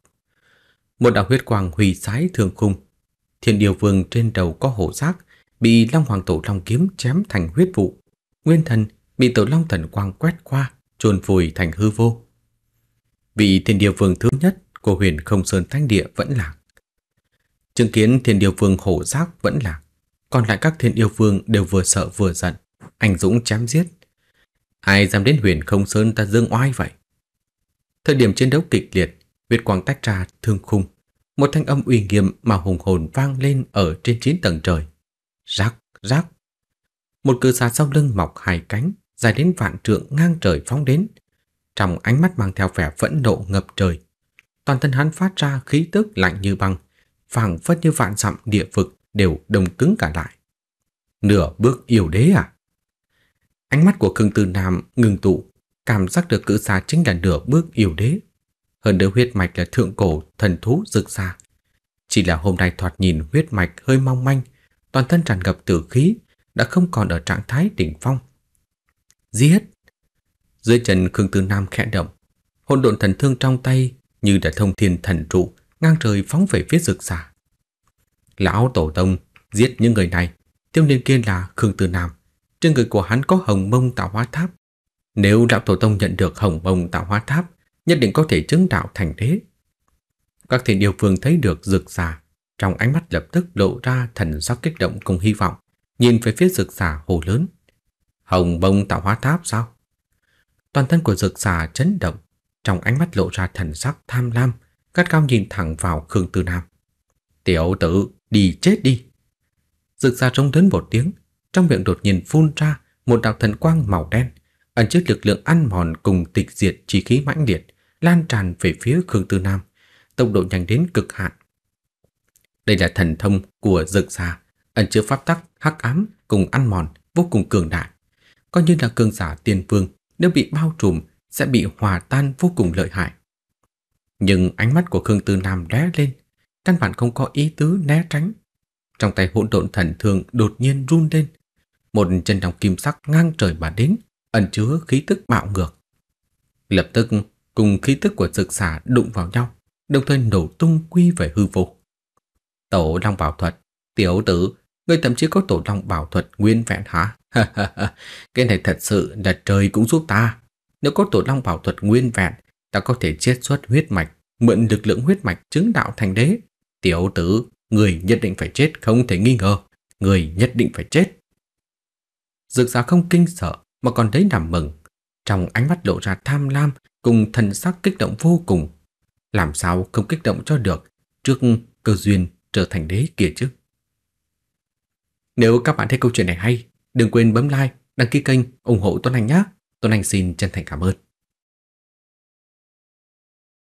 Một đạo huyết quang hủy sái thường khung. Thiên điều vương trên đầu có hổ giác, bị Long Hoàng Tổ Long Kiếm chém thành huyết vụ. Nguyên thần bị Tổ Long Thần Quang quét qua, trồn vùi thành hư vô. Vị thiên điều vương thứ nhất của huyền không sơn thanh địa vẫn là Chứng kiến thiên điều vương hổ giác vẫn lạc, còn lại các thiên yêu vương đều vừa sợ vừa giận, anh dũng chém giết. Ai dám đến huyền không sơn ta dương oai vậy? Thời điểm chiến đấu kịch liệt, Việt Quang tách ra thương khung. Một thanh âm uy nghiêm mà hùng hồn vang lên ở trên chín tầng trời. Rắc, rắc. Một cử xà sau lưng mọc hai cánh, dài đến vạn trượng ngang trời phóng đến. Trong ánh mắt mang theo vẻ phẫn nộ ngập trời. Toàn thân hắn phát ra khí tức lạnh như băng, phảng phất như vạn dặm địa vực đều đông cứng cả lại. Nửa bước yêu đế à? Ánh mắt của Khương Tư Nam ngừng tụ, cảm giác được cự xà chính là nửa bước yêu đế. Hơn nữa huyết mạch là thượng cổ thần thú rực xa. Chỉ là hôm nay thoạt nhìn huyết mạch hơi mong manh, toàn thân tràn ngập tử khí, đã không còn ở trạng thái đỉnh phong. Giết! Dưới chân Khương Tư Nam khẽ động, hỗn độn thần thương trong tay như đã thông thiên thần trụ ngang trời phóng về phía rực xà. Lão tổ tông giết những người này, tiêu niên kia là Khương Tư Nam, trên người của hắn có hồng mông tạo hóa tháp. Nếu lão tổ tông nhận được hồng mông tạo hóa tháp, nhất định có thể chứng đạo thành đế. Các thiên điều phương thấy được rực xà, trong ánh mắt lập tức lộ ra thần sắc kích động cùng hy vọng, nhìn về phía rực xà hồ lớn. Hồng mông tạo hóa tháp sao? Toàn thân của rực xà chấn động, trong ánh mắt lộ ra thần sắc tham lam, gắt cao nhìn thẳng vào Khương Tư Nam. "Tiểu tử, đi chết đi." Dực ra trống lớn một tiếng, trong miệng đột nhiên phun ra một đạo thần quang màu đen, ẩn chứa lực lượng ăn mòn cùng tịch diệt chi khí mãnh liệt, lan tràn về phía Khương Tư Nam, tốc độ nhanh đến cực hạn. Đây là thần thông của Dực Sa, ẩn chứa pháp tắc hắc ám cùng ăn mòn vô cùng cường đại, coi như là cường giả tiên vương nếu bị bao trùm sẽ bị hòa tan vô cùng lợi hại. Nhưng ánh mắt của Khương Tư Nam lóe lên, căn bản không có ý tứ né tránh. Trong tay hỗn độn thần thường đột nhiên run lên, một chân đồng kim sắc ngang trời mà đến, ẩn chứa khí tức bạo ngược. Lập tức cùng khí tức của sực xả đụng vào nhau, đồng thời nổ tung quy về hư vô. Tổ Long Bảo Thuật, tiểu tử, người thậm chí có tổ Long Bảo Thuật nguyên vẹn hả? cái này thật sự là trời cũng giúp ta. Nếu có tổ Long Bảo Thuật nguyên vẹn ta có thể chiết xuất huyết mạch, mượn lực lượng huyết mạch chứng đạo thành đế. Tiểu tử, người nhất định phải chết không thể nghi ngờ, người nhất định phải chết. Dược giáo không kinh sợ mà còn thấy làm mừng, trong ánh mắt lộ ra tham lam cùng thần sắc kích động vô cùng. Làm sao không kích động cho được trước cơ duyên trở thành đế kia chứ. Nếu các bạn thấy câu chuyện này hay, đừng quên bấm like, đăng ký kênh, ủng hộ Tuấn Anh nhé. Tuấn Anh xin chân thành cảm ơn.